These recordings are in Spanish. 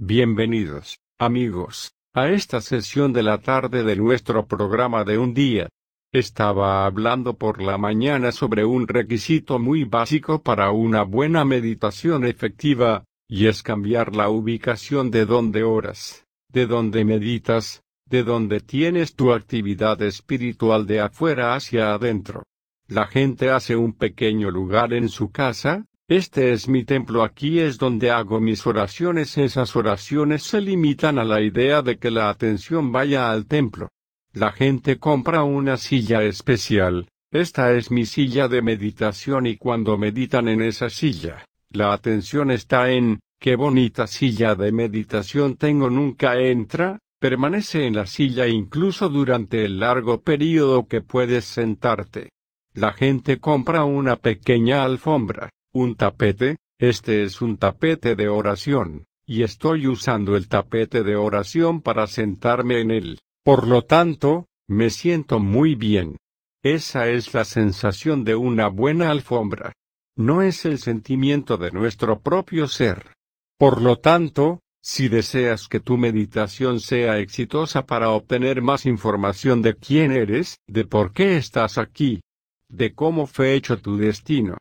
Bienvenidos, amigos, a esta sesión de la tarde de nuestro programa de un día. Estaba hablando por la mañana sobre un requisito muy básico para una buena meditación efectiva, y es cambiar la ubicación de donde oras, de donde meditas, de donde tienes tu actividad espiritual de afuera hacia adentro. La gente hace un pequeño lugar en su casa, este es mi templo, aquí es donde hago mis oraciones. Esas oraciones se limitan a la idea de que la atención vaya al templo. La gente compra una silla especial, esta es mi silla de meditación y cuando meditan en esa silla, la atención está en, qué bonita silla de meditación tengo nunca entra, permanece en la silla incluso durante el largo período que puedes sentarte. La gente compra una pequeña alfombra, un tapete, este es un tapete de oración, y estoy usando el tapete de oración para sentarme en él. Por lo tanto, me siento muy bien. Esa es la sensación de una buena alfombra. No es el sentimiento de nuestro propio ser. Por lo tanto, si deseas que tu meditación sea exitosa para obtener más información de quién eres, de por qué estás aquí, de cómo fue hecho tu destino,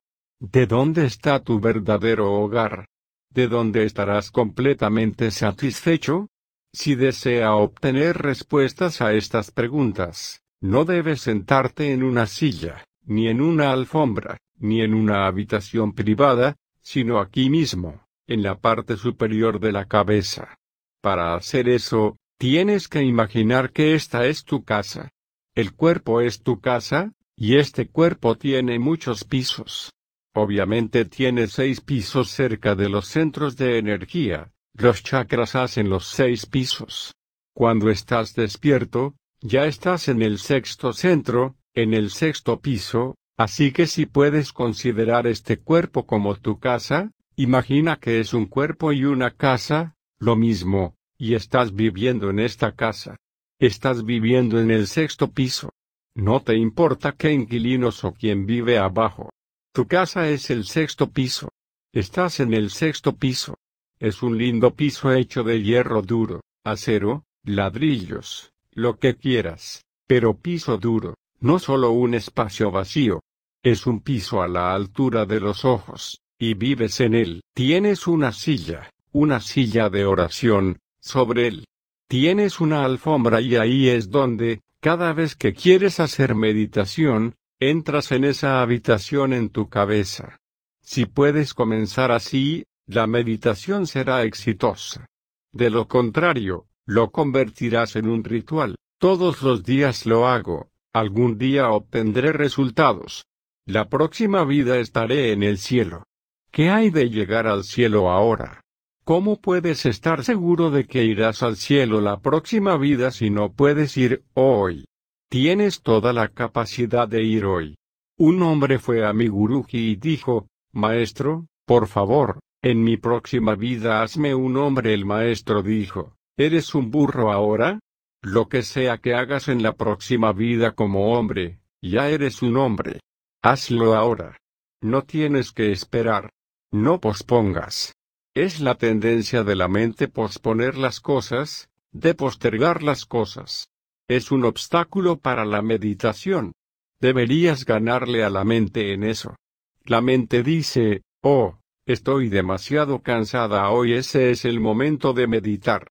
de dónde está tu verdadero hogar, de dónde estarás completamente satisfecho. Si desea obtener respuestas a estas preguntas, no debes sentarte en una silla, ni en una alfombra, ni en una habitación privada, sino aquí mismo, en la parte superior de la cabeza. Para hacer eso, tienes que imaginar que esta es tu casa. El cuerpo es tu casa, y este cuerpo tiene muchos pisos. Obviamente tiene seis pisos cerca de los centros de energía, los chakras hacen los seis pisos. Cuando estás despierto, ya estás en el sexto centro, en el sexto piso, así que si puedes considerar este cuerpo como tu casa, imagina que es un cuerpo y una casa, lo mismo, y estás viviendo en esta casa. Estás viviendo en el sexto piso. No te importa qué inquilinos o quién vive abajo. Tu casa es el sexto piso. Estás en el sexto piso. Es un lindo piso hecho de hierro duro, acero, ladrillos, lo que quieras, pero piso duro, no solo un espacio vacío. Es un piso a la altura de los ojos, y vives en él. Tienes una silla, una silla de oración, sobre él. Tienes una alfombra y ahí es donde, cada vez que quieres hacer meditación, Entras en esa habitación en tu cabeza. Si puedes comenzar así, la meditación será exitosa. De lo contrario, lo convertirás en un ritual. Todos los días lo hago, algún día obtendré resultados. La próxima vida estaré en el cielo. ¿Qué hay de llegar al cielo ahora? ¿Cómo puedes estar seguro de que irás al cielo la próxima vida si no puedes ir hoy? Tienes toda la capacidad de ir hoy. Un hombre fue a mi guruji y dijo, Maestro, por favor, en mi próxima vida hazme un hombre. El maestro dijo, ¿eres un burro ahora? Lo que sea que hagas en la próxima vida como hombre, ya eres un hombre. Hazlo ahora. No tienes que esperar. No pospongas. Es la tendencia de la mente posponer las cosas, de postergar las cosas. Es un obstáculo para la meditación. Deberías ganarle a la mente en eso. La mente dice, oh, estoy demasiado cansada hoy, ese es el momento de meditar.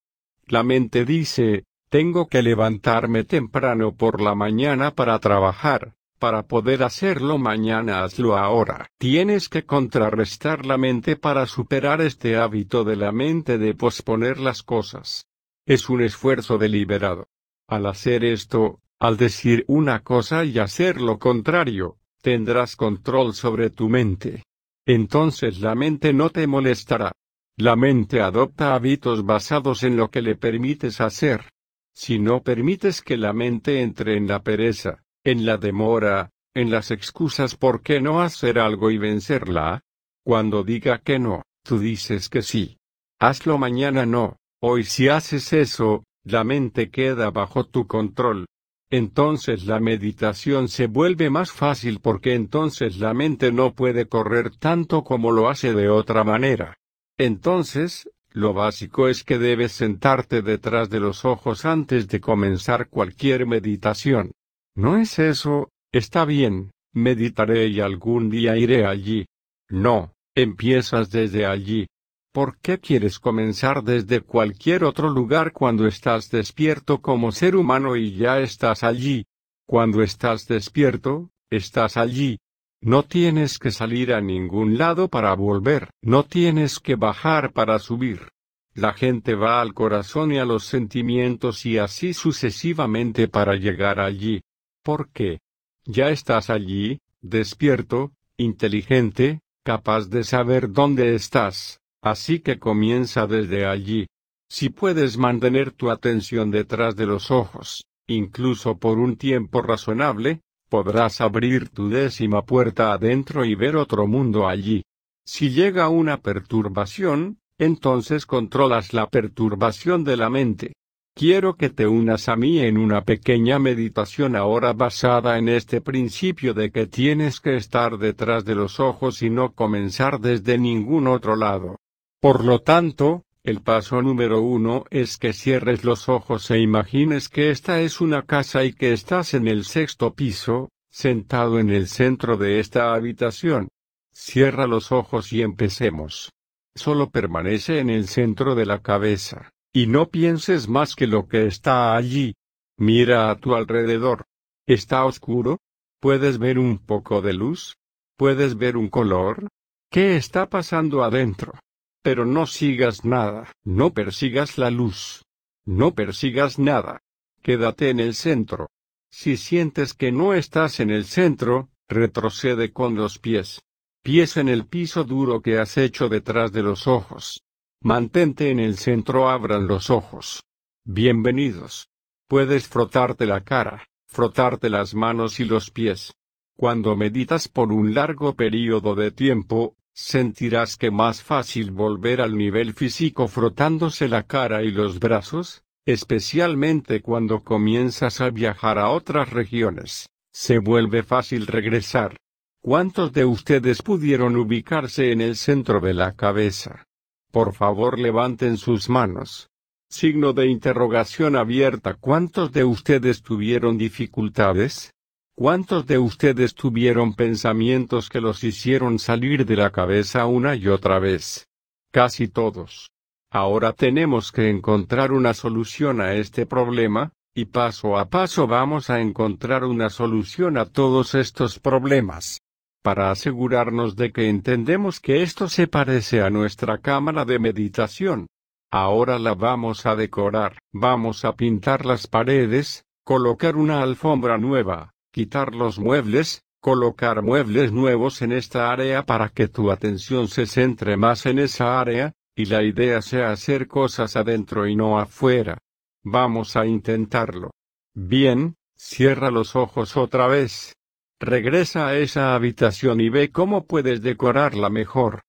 La mente dice, tengo que levantarme temprano por la mañana para trabajar, para poder hacerlo mañana hazlo ahora. Tienes que contrarrestar la mente para superar este hábito de la mente de posponer las cosas. Es un esfuerzo deliberado. Al hacer esto, al decir una cosa y hacer lo contrario, tendrás control sobre tu mente. Entonces la mente no te molestará. La mente adopta hábitos basados en lo que le permites hacer. Si no permites que la mente entre en la pereza, en la demora, en las excusas por qué no hacer algo y vencerla, cuando diga que no, tú dices que sí. Hazlo mañana no, hoy si haces eso, la mente queda bajo tu control. Entonces la meditación se vuelve más fácil porque entonces la mente no puede correr tanto como lo hace de otra manera. Entonces, lo básico es que debes sentarte detrás de los ojos antes de comenzar cualquier meditación. ¿No es eso? Está bien, meditaré y algún día iré allí. No, empiezas desde allí. ¿Por qué quieres comenzar desde cualquier otro lugar cuando estás despierto como ser humano y ya estás allí? Cuando estás despierto, estás allí. No tienes que salir a ningún lado para volver, no tienes que bajar para subir. La gente va al corazón y a los sentimientos y así sucesivamente para llegar allí. ¿Por qué? Ya estás allí, despierto, inteligente, capaz de saber dónde estás Así que comienza desde allí. Si puedes mantener tu atención detrás de los ojos, incluso por un tiempo razonable, podrás abrir tu décima puerta adentro y ver otro mundo allí. Si llega una perturbación, entonces controlas la perturbación de la mente. Quiero que te unas a mí en una pequeña meditación ahora basada en este principio de que tienes que estar detrás de los ojos y no comenzar desde ningún otro lado. Por lo tanto, el paso número uno es que cierres los ojos e imagines que esta es una casa y que estás en el sexto piso, sentado en el centro de esta habitación. Cierra los ojos y empecemos. Solo permanece en el centro de la cabeza, y no pienses más que lo que está allí. Mira a tu alrededor. ¿Está oscuro? ¿Puedes ver un poco de luz? ¿Puedes ver un color? ¿Qué está pasando adentro? Pero no sigas nada, no persigas la luz. No persigas nada. Quédate en el centro. Si sientes que no estás en el centro, retrocede con los pies. Pies en el piso duro que has hecho detrás de los ojos. Mantente en el centro, abran los ojos. Bienvenidos. Puedes frotarte la cara, frotarte las manos y los pies. Cuando meditas por un largo período de tiempo, sentirás que más fácil volver al nivel físico frotándose la cara y los brazos, especialmente cuando comienzas a viajar a otras regiones, se vuelve fácil regresar. ¿Cuántos de ustedes pudieron ubicarse en el centro de la cabeza? Por favor levanten sus manos. Signo de interrogación abierta. ¿Cuántos de ustedes tuvieron dificultades? ¿Cuántos de ustedes tuvieron pensamientos que los hicieron salir de la cabeza una y otra vez? Casi todos. Ahora tenemos que encontrar una solución a este problema, y paso a paso vamos a encontrar una solución a todos estos problemas. Para asegurarnos de que entendemos que esto se parece a nuestra cámara de meditación. Ahora la vamos a decorar, vamos a pintar las paredes, colocar una alfombra nueva, quitar los muebles, colocar muebles nuevos en esta área para que tu atención se centre más en esa área, y la idea sea hacer cosas adentro y no afuera. Vamos a intentarlo. Bien, cierra los ojos otra vez. Regresa a esa habitación y ve cómo puedes decorarla mejor.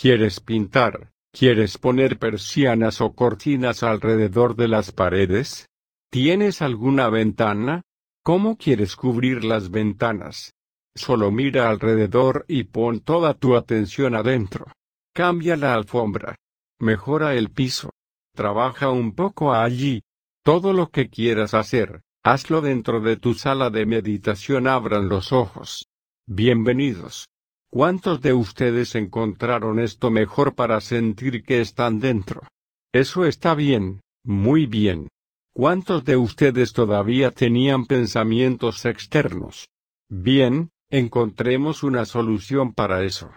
¿Quieres pintar? ¿Quieres poner persianas o cortinas alrededor de las paredes? ¿Tienes alguna ventana? ¿Cómo quieres cubrir las ventanas? Solo mira alrededor y pon toda tu atención adentro. Cambia la alfombra. Mejora el piso. Trabaja un poco allí. Todo lo que quieras hacer, hazlo dentro de tu sala de meditación. Abran los ojos. Bienvenidos. ¿Cuántos de ustedes encontraron esto mejor para sentir que están dentro? Eso está bien, muy bien. ¿Cuántos de ustedes todavía tenían pensamientos externos? Bien, encontremos una solución para eso.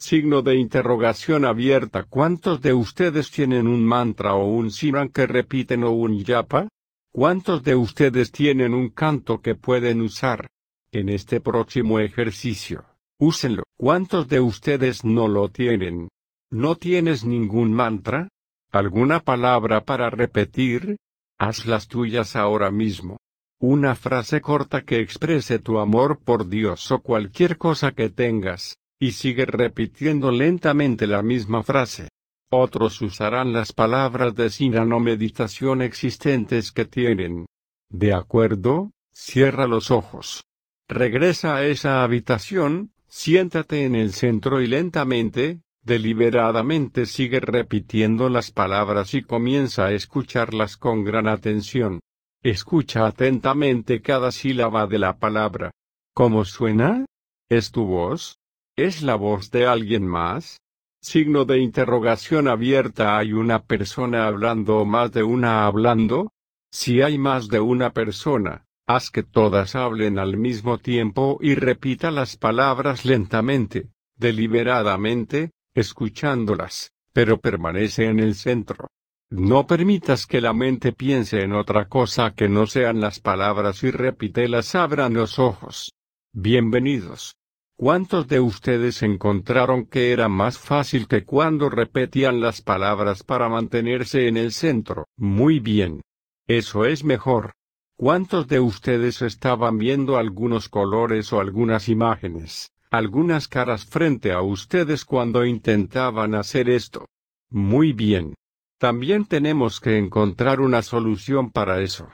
Signo de interrogación abierta. ¿Cuántos de ustedes tienen un mantra o un simran que repiten o un yapa? ¿Cuántos de ustedes tienen un canto que pueden usar? En este próximo ejercicio, úsenlo. ¿Cuántos de ustedes no lo tienen? ¿No tienes ningún mantra? ¿Alguna palabra para repetir? Haz las tuyas ahora mismo. Una frase corta que exprese tu amor por Dios o cualquier cosa que tengas, y sigue repitiendo lentamente la misma frase. Otros usarán las palabras de sinano meditación existentes que tienen. ¿De acuerdo? Cierra los ojos. Regresa a esa habitación, siéntate en el centro y lentamente, Deliberadamente sigue repitiendo las palabras y comienza a escucharlas con gran atención. Escucha atentamente cada sílaba de la palabra. ¿Cómo suena? ¿Es tu voz? ¿Es la voz de alguien más? Signo de interrogación abierta. ¿Hay una persona hablando o más de una hablando? Si hay más de una persona, haz que todas hablen al mismo tiempo y repita las palabras lentamente, deliberadamente, escuchándolas, pero permanece en el centro. No permitas que la mente piense en otra cosa que no sean las palabras y repite las abran los ojos. Bienvenidos. ¿Cuántos de ustedes encontraron que era más fácil que cuando repetían las palabras para mantenerse en el centro? Muy bien. Eso es mejor. ¿Cuántos de ustedes estaban viendo algunos colores o algunas imágenes, algunas caras frente a ustedes cuando intentaban hacer esto. Muy bien. También tenemos que encontrar una solución para eso.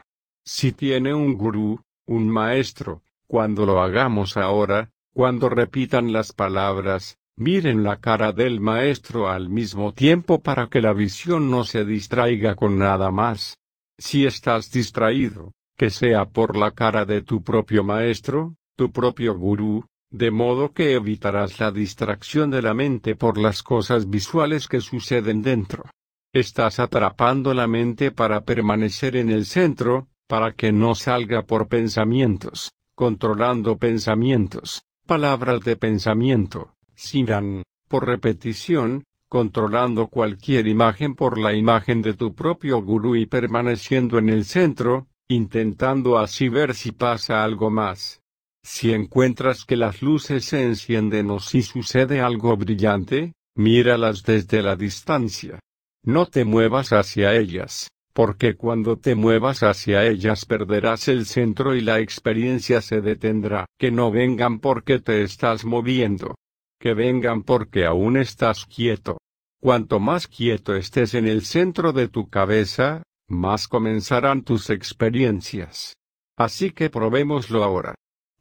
Si tiene un gurú, un maestro, cuando lo hagamos ahora, cuando repitan las palabras, miren la cara del maestro al mismo tiempo para que la visión no se distraiga con nada más. Si estás distraído, que sea por la cara de tu propio maestro, tu propio gurú, de modo que evitarás la distracción de la mente por las cosas visuales que suceden dentro. Estás atrapando la mente para permanecer en el centro, para que no salga por pensamientos, controlando pensamientos, palabras de pensamiento, sinan, por repetición, controlando cualquier imagen por la imagen de tu propio gurú y permaneciendo en el centro, intentando así ver si pasa algo más. Si encuentras que las luces se encienden o si sucede algo brillante, míralas desde la distancia. No te muevas hacia ellas, porque cuando te muevas hacia ellas perderás el centro y la experiencia se detendrá. Que no vengan porque te estás moviendo. Que vengan porque aún estás quieto. Cuanto más quieto estés en el centro de tu cabeza, más comenzarán tus experiencias. Así que probémoslo ahora.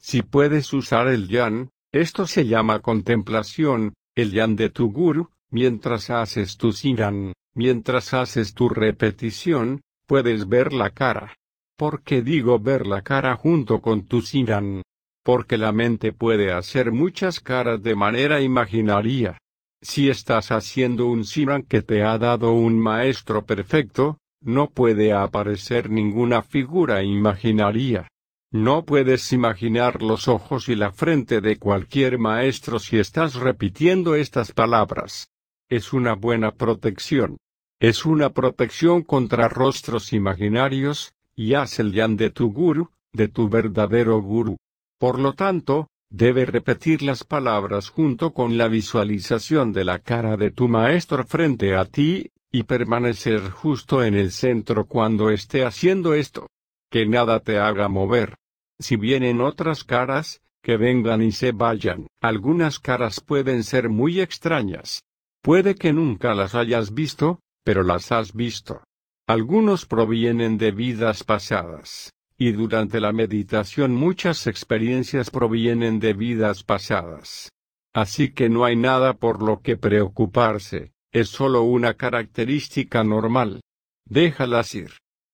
Si puedes usar el yan, esto se llama contemplación, el yan de tu guru, mientras haces tu sinan, mientras haces tu repetición, puedes ver la cara. ¿Por qué digo ver la cara junto con tu sinan? Porque la mente puede hacer muchas caras de manera imaginaria. Si estás haciendo un sinan que te ha dado un maestro perfecto, no puede aparecer ninguna figura imaginaria. No puedes imaginar los ojos y la frente de cualquier maestro si estás repitiendo estas palabras. Es una buena protección. Es una protección contra rostros imaginarios, y haz el yan de tu guru, de tu verdadero guru. Por lo tanto, debe repetir las palabras junto con la visualización de la cara de tu maestro frente a ti, y permanecer justo en el centro cuando esté haciendo esto. Que nada te haga mover. Si vienen otras caras, que vengan y se vayan. Algunas caras pueden ser muy extrañas. Puede que nunca las hayas visto, pero las has visto. Algunos provienen de vidas pasadas. Y durante la meditación muchas experiencias provienen de vidas pasadas. Así que no hay nada por lo que preocuparse, es solo una característica normal. Déjalas ir.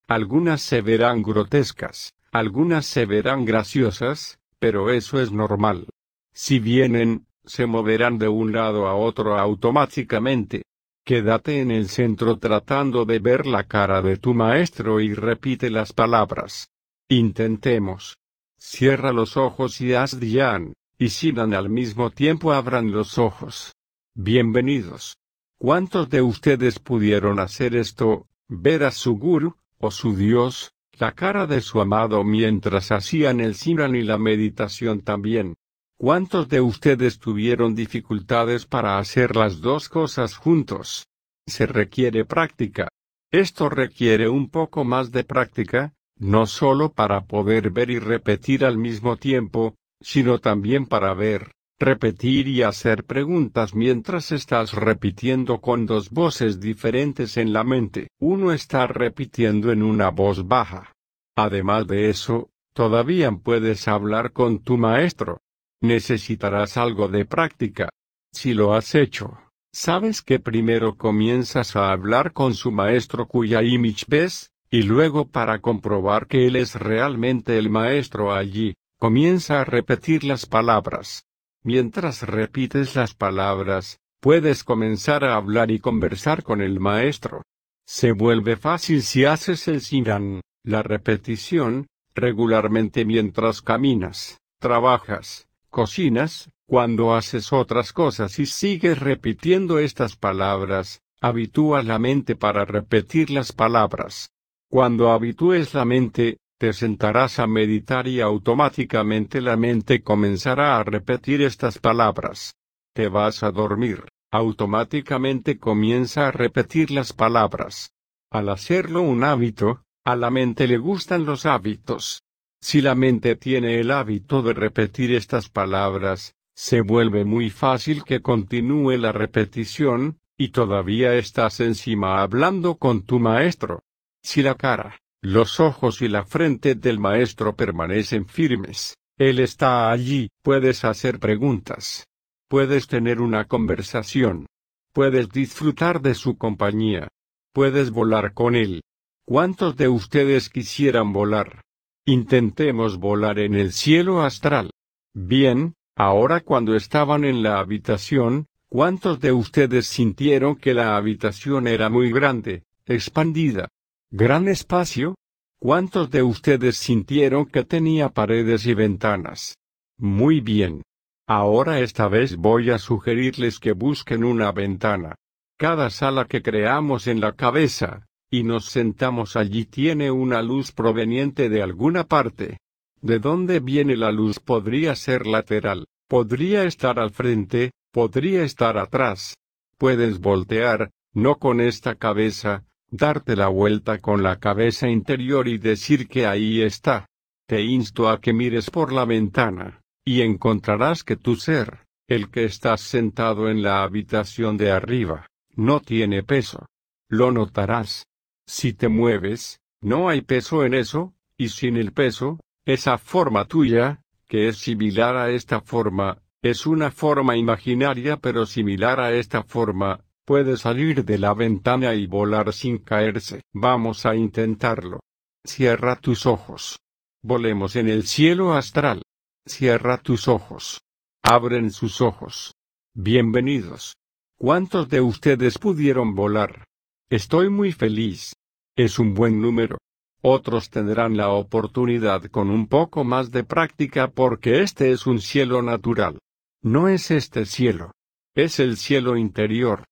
Algunas se verán grotescas, algunas se verán graciosas, pero eso es normal. Si vienen, se moverán de un lado a otro automáticamente. Quédate en el centro tratando de ver la cara de tu maestro y repite las palabras. Intentemos. Cierra los ojos y haz Dian, y dan al mismo tiempo abran los ojos. Bienvenidos. ¿Cuántos de ustedes pudieron hacer esto, ver a su guru, o su dios, la cara de su amado mientras hacían el simran y la meditación también. ¿Cuántos de ustedes tuvieron dificultades para hacer las dos cosas juntos? Se requiere práctica. Esto requiere un poco más de práctica, no solo para poder ver y repetir al mismo tiempo, sino también para ver, repetir y hacer preguntas mientras estás repitiendo con dos voces diferentes en la mente. Uno está repitiendo en una voz baja. Además de eso, todavía puedes hablar con tu maestro. Necesitarás algo de práctica. Si lo has hecho, sabes que primero comienzas a hablar con su maestro cuya image ves, y luego para comprobar que él es realmente el maestro allí, comienza a repetir las palabras. Mientras repites las palabras, puedes comenzar a hablar y conversar con el maestro. Se vuelve fácil si haces el sinan, la repetición, regularmente mientras caminas, trabajas, cocinas, cuando haces otras cosas y sigues repitiendo estas palabras, habitúa la mente para repetir las palabras. Cuando habitúes la mente, te sentarás a meditar y automáticamente la mente comenzará a repetir estas palabras. Te vas a dormir, automáticamente comienza a repetir las palabras. Al hacerlo un hábito, a la mente le gustan los hábitos. Si la mente tiene el hábito de repetir estas palabras, se vuelve muy fácil que continúe la repetición, y todavía estás encima hablando con tu maestro. Si la cara, los ojos y la frente del maestro permanecen firmes. Él está allí, puedes hacer preguntas. Puedes tener una conversación. Puedes disfrutar de su compañía. Puedes volar con él. ¿Cuántos de ustedes quisieran volar? Intentemos volar en el cielo astral. Bien, ahora cuando estaban en la habitación, ¿cuántos de ustedes sintieron que la habitación era muy grande, expandida? Gran espacio. ¿Cuántos de ustedes sintieron que tenía paredes y ventanas? Muy bien. Ahora esta vez voy a sugerirles que busquen una ventana. Cada sala que creamos en la cabeza, y nos sentamos allí tiene una luz proveniente de alguna parte. ¿De dónde viene la luz? Podría ser lateral, podría estar al frente, podría estar atrás. Puedes voltear, no con esta cabeza, darte la vuelta con la cabeza interior y decir que ahí está. Te insto a que mires por la ventana, y encontrarás que tu ser, el que estás sentado en la habitación de arriba, no tiene peso. Lo notarás. Si te mueves, no hay peso en eso, y sin el peso, esa forma tuya, que es similar a esta forma, es una forma imaginaria pero similar a esta forma, Puede salir de la ventana y volar sin caerse. Vamos a intentarlo. Cierra tus ojos. Volemos en el cielo astral. Cierra tus ojos. Abren sus ojos. Bienvenidos. ¿Cuántos de ustedes pudieron volar? Estoy muy feliz. Es un buen número. Otros tendrán la oportunidad con un poco más de práctica porque este es un cielo natural. No es este cielo. Es el cielo interior.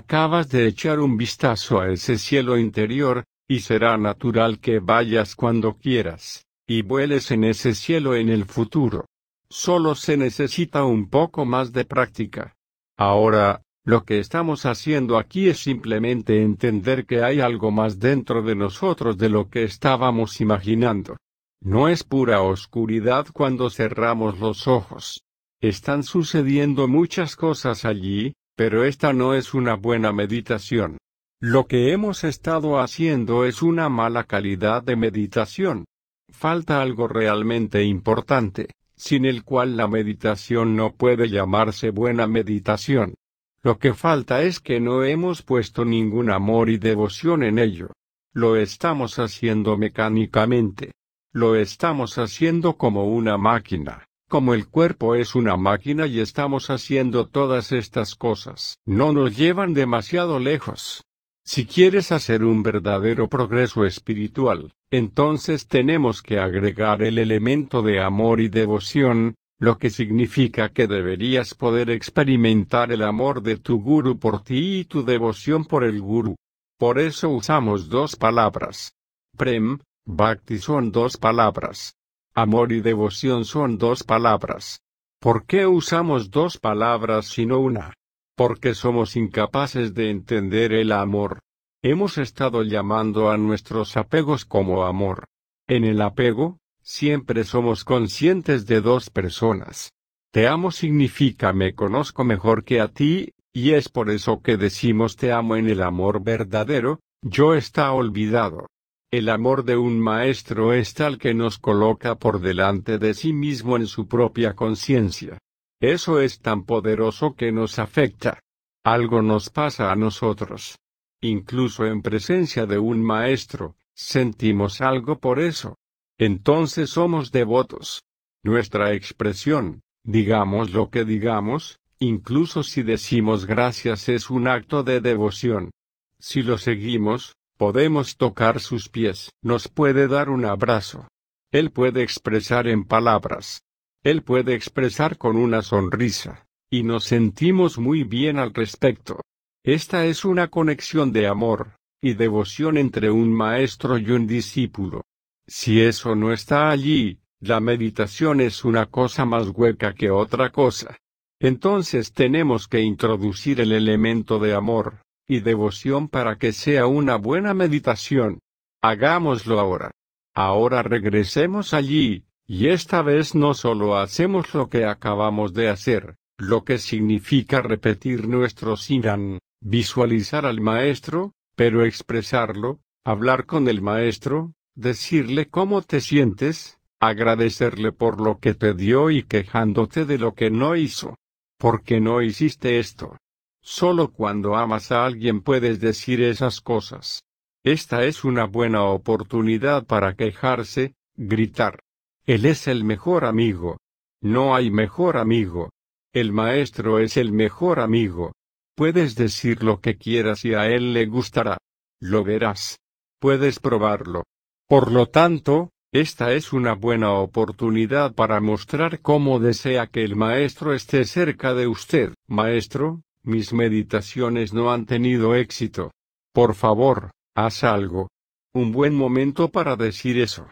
Acabas de echar un vistazo a ese cielo interior, y será natural que vayas cuando quieras, y vueles en ese cielo en el futuro. Solo se necesita un poco más de práctica. Ahora, lo que estamos haciendo aquí es simplemente entender que hay algo más dentro de nosotros de lo que estábamos imaginando. No es pura oscuridad cuando cerramos los ojos. Están sucediendo muchas cosas allí, pero esta no es una buena meditación. Lo que hemos estado haciendo es una mala calidad de meditación. Falta algo realmente importante, sin el cual la meditación no puede llamarse buena meditación. Lo que falta es que no hemos puesto ningún amor y devoción en ello. Lo estamos haciendo mecánicamente. Lo estamos haciendo como una máquina como el cuerpo es una máquina y estamos haciendo todas estas cosas, no nos llevan demasiado lejos. Si quieres hacer un verdadero progreso espiritual, entonces tenemos que agregar el elemento de amor y devoción, lo que significa que deberías poder experimentar el amor de tu guru por ti y tu devoción por el guru. Por eso usamos dos palabras. Prem, Bhakti son dos palabras, Amor y devoción son dos palabras. ¿Por qué usamos dos palabras sino una? Porque somos incapaces de entender el amor. Hemos estado llamando a nuestros apegos como amor. En el apego, siempre somos conscientes de dos personas. Te amo significa me conozco mejor que a ti, y es por eso que decimos te amo en el amor verdadero, yo está olvidado. El amor de un maestro es tal que nos coloca por delante de sí mismo en su propia conciencia. Eso es tan poderoso que nos afecta. Algo nos pasa a nosotros. Incluso en presencia de un maestro, sentimos algo por eso. Entonces somos devotos. Nuestra expresión, digamos lo que digamos, incluso si decimos gracias es un acto de devoción. Si lo seguimos, Podemos tocar sus pies, nos puede dar un abrazo. Él puede expresar en palabras. Él puede expresar con una sonrisa. Y nos sentimos muy bien al respecto. Esta es una conexión de amor y devoción entre un maestro y un discípulo. Si eso no está allí, la meditación es una cosa más hueca que otra cosa. Entonces tenemos que introducir el elemento de amor, y devoción para que sea una buena meditación. Hagámoslo ahora. Ahora regresemos allí, y esta vez no solo hacemos lo que acabamos de hacer, lo que significa repetir nuestro sinan, visualizar al maestro, pero expresarlo, hablar con el maestro, decirle cómo te sientes, agradecerle por lo que te dio y quejándote de lo que no hizo. ¿Por qué no hiciste esto? Solo cuando amas a alguien puedes decir esas cosas. Esta es una buena oportunidad para quejarse, gritar. Él es el mejor amigo. No hay mejor amigo. El maestro es el mejor amigo. Puedes decir lo que quieras y a él le gustará. Lo verás. Puedes probarlo. Por lo tanto, esta es una buena oportunidad para mostrar cómo desea que el maestro esté cerca de usted. Maestro, mis meditaciones no han tenido éxito. Por favor, haz algo. Un buen momento para decir eso.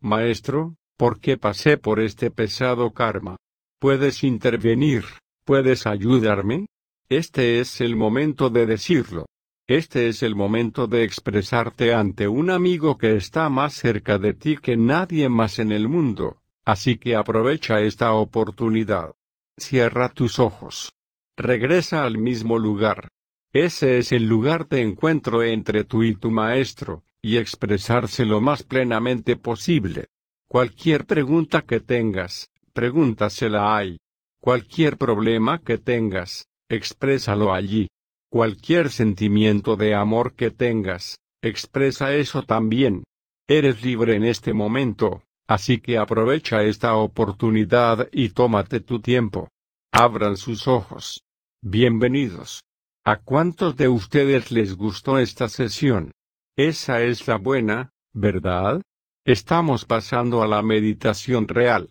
Maestro, ¿por qué pasé por este pesado karma? ¿Puedes intervenir? ¿Puedes ayudarme? Este es el momento de decirlo. Este es el momento de expresarte ante un amigo que está más cerca de ti que nadie más en el mundo, así que aprovecha esta oportunidad. Cierra tus ojos regresa al mismo lugar. Ese es el lugar de encuentro entre tú y tu maestro, y expresarse lo más plenamente posible. Cualquier pregunta que tengas, pregúntasela ahí. Cualquier problema que tengas, exprésalo allí. Cualquier sentimiento de amor que tengas, expresa eso también. Eres libre en este momento, así que aprovecha esta oportunidad y tómate tu tiempo. Abran sus ojos. Bienvenidos. ¿A cuántos de ustedes les gustó esta sesión? Esa es la buena, ¿verdad? Estamos pasando a la meditación real.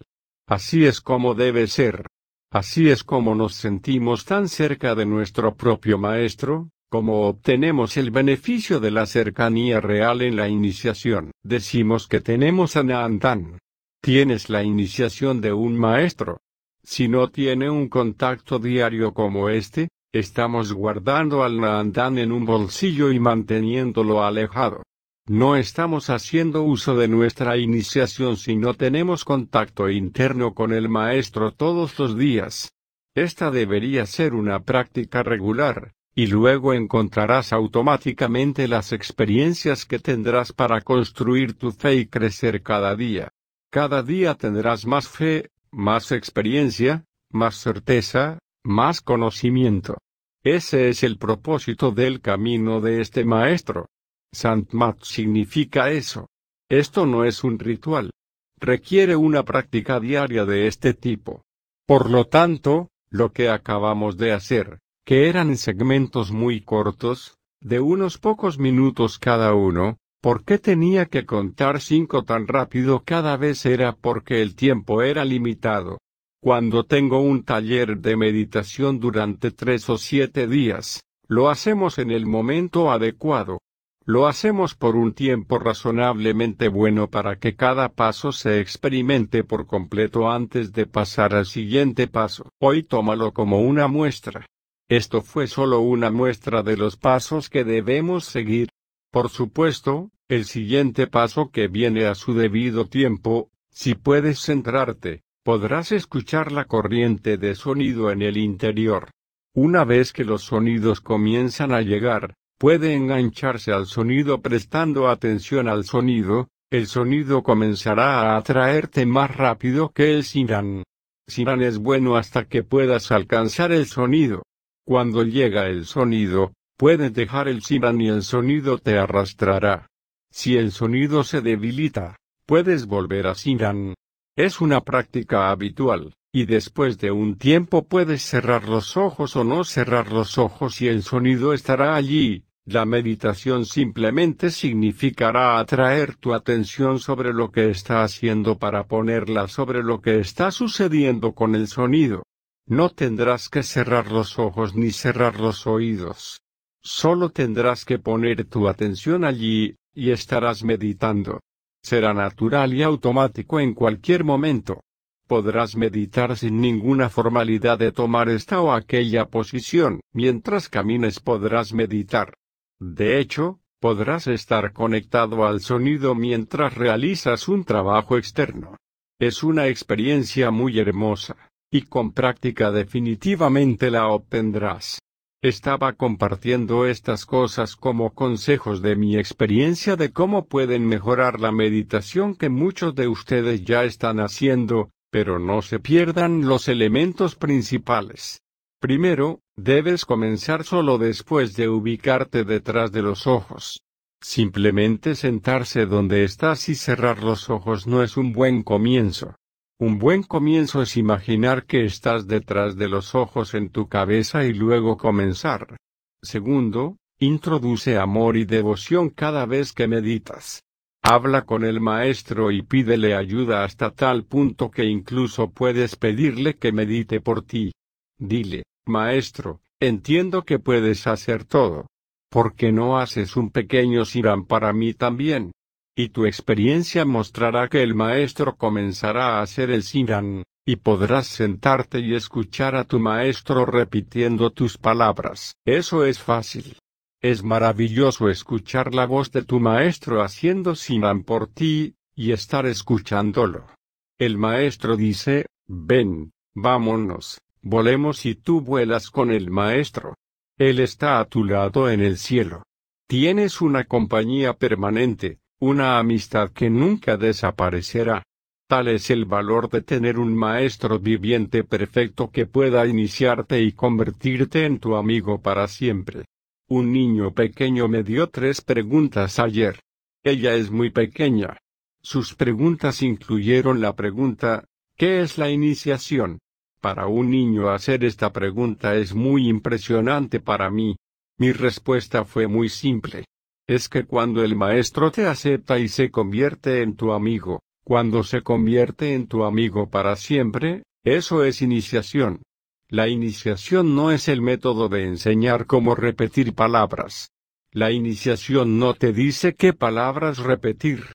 Así es como debe ser. Así es como nos sentimos tan cerca de nuestro propio Maestro, como obtenemos el beneficio de la cercanía real en la iniciación. Decimos que tenemos a Tienes la iniciación de un Maestro. Si no tiene un contacto diario como este, estamos guardando al Naandán en un bolsillo y manteniéndolo alejado. No estamos haciendo uso de nuestra iniciación si no tenemos contacto interno con el Maestro todos los días. Esta debería ser una práctica regular, y luego encontrarás automáticamente las experiencias que tendrás para construir tu fe y crecer cada día. Cada día tendrás más fe, más experiencia, más certeza, más conocimiento. Ese es el propósito del camino de este maestro. Santmat significa eso. Esto no es un ritual. Requiere una práctica diaria de este tipo. Por lo tanto, lo que acabamos de hacer, que eran segmentos muy cortos, de unos pocos minutos cada uno, ¿Por qué tenía que contar cinco tan rápido cada vez era porque el tiempo era limitado? Cuando tengo un taller de meditación durante tres o siete días, lo hacemos en el momento adecuado. Lo hacemos por un tiempo razonablemente bueno para que cada paso se experimente por completo antes de pasar al siguiente paso. Hoy tómalo como una muestra. Esto fue solo una muestra de los pasos que debemos seguir. Por supuesto, el siguiente paso que viene a su debido tiempo, si puedes centrarte, podrás escuchar la corriente de sonido en el interior. Una vez que los sonidos comienzan a llegar, puede engancharse al sonido prestando atención al sonido, el sonido comenzará a atraerte más rápido que el sinan. Sinan es bueno hasta que puedas alcanzar el sonido. Cuando llega el sonido, Puedes dejar el sinan y el sonido te arrastrará. Si el sonido se debilita, puedes volver a Sinan. Es una práctica habitual, y después de un tiempo puedes cerrar los ojos o no cerrar los ojos y el sonido estará allí. La meditación simplemente significará atraer tu atención sobre lo que está haciendo para ponerla sobre lo que está sucediendo con el sonido. No tendrás que cerrar los ojos ni cerrar los oídos. Solo tendrás que poner tu atención allí, y estarás meditando. Será natural y automático en cualquier momento. Podrás meditar sin ninguna formalidad de tomar esta o aquella posición, mientras camines podrás meditar. De hecho, podrás estar conectado al sonido mientras realizas un trabajo externo. Es una experiencia muy hermosa, y con práctica definitivamente la obtendrás. Estaba compartiendo estas cosas como consejos de mi experiencia de cómo pueden mejorar la meditación que muchos de ustedes ya están haciendo, pero no se pierdan los elementos principales. Primero, debes comenzar solo después de ubicarte detrás de los ojos. Simplemente sentarse donde estás y cerrar los ojos no es un buen comienzo. Un buen comienzo es imaginar que estás detrás de los ojos en tu cabeza y luego comenzar. Segundo, introduce amor y devoción cada vez que meditas. Habla con el maestro y pídele ayuda hasta tal punto que incluso puedes pedirle que medite por ti. Dile, maestro, entiendo que puedes hacer todo. ¿Por qué no haces un pequeño sirán para mí también? y tu experiencia mostrará que el maestro comenzará a hacer el Sinan, y podrás sentarte y escuchar a tu maestro repitiendo tus palabras. Eso es fácil. Es maravilloso escuchar la voz de tu maestro haciendo Sinan por ti, y estar escuchándolo. El maestro dice, ven, vámonos, volemos y tú vuelas con el maestro. Él está a tu lado en el cielo. Tienes una compañía permanente, una amistad que nunca desaparecerá. Tal es el valor de tener un maestro viviente perfecto que pueda iniciarte y convertirte en tu amigo para siempre. Un niño pequeño me dio tres preguntas ayer. Ella es muy pequeña. Sus preguntas incluyeron la pregunta, ¿qué es la iniciación? Para un niño hacer esta pregunta es muy impresionante para mí. Mi respuesta fue muy simple es que cuando el maestro te acepta y se convierte en tu amigo, cuando se convierte en tu amigo para siempre, eso es iniciación. La iniciación no es el método de enseñar cómo repetir palabras. La iniciación no te dice qué palabras repetir.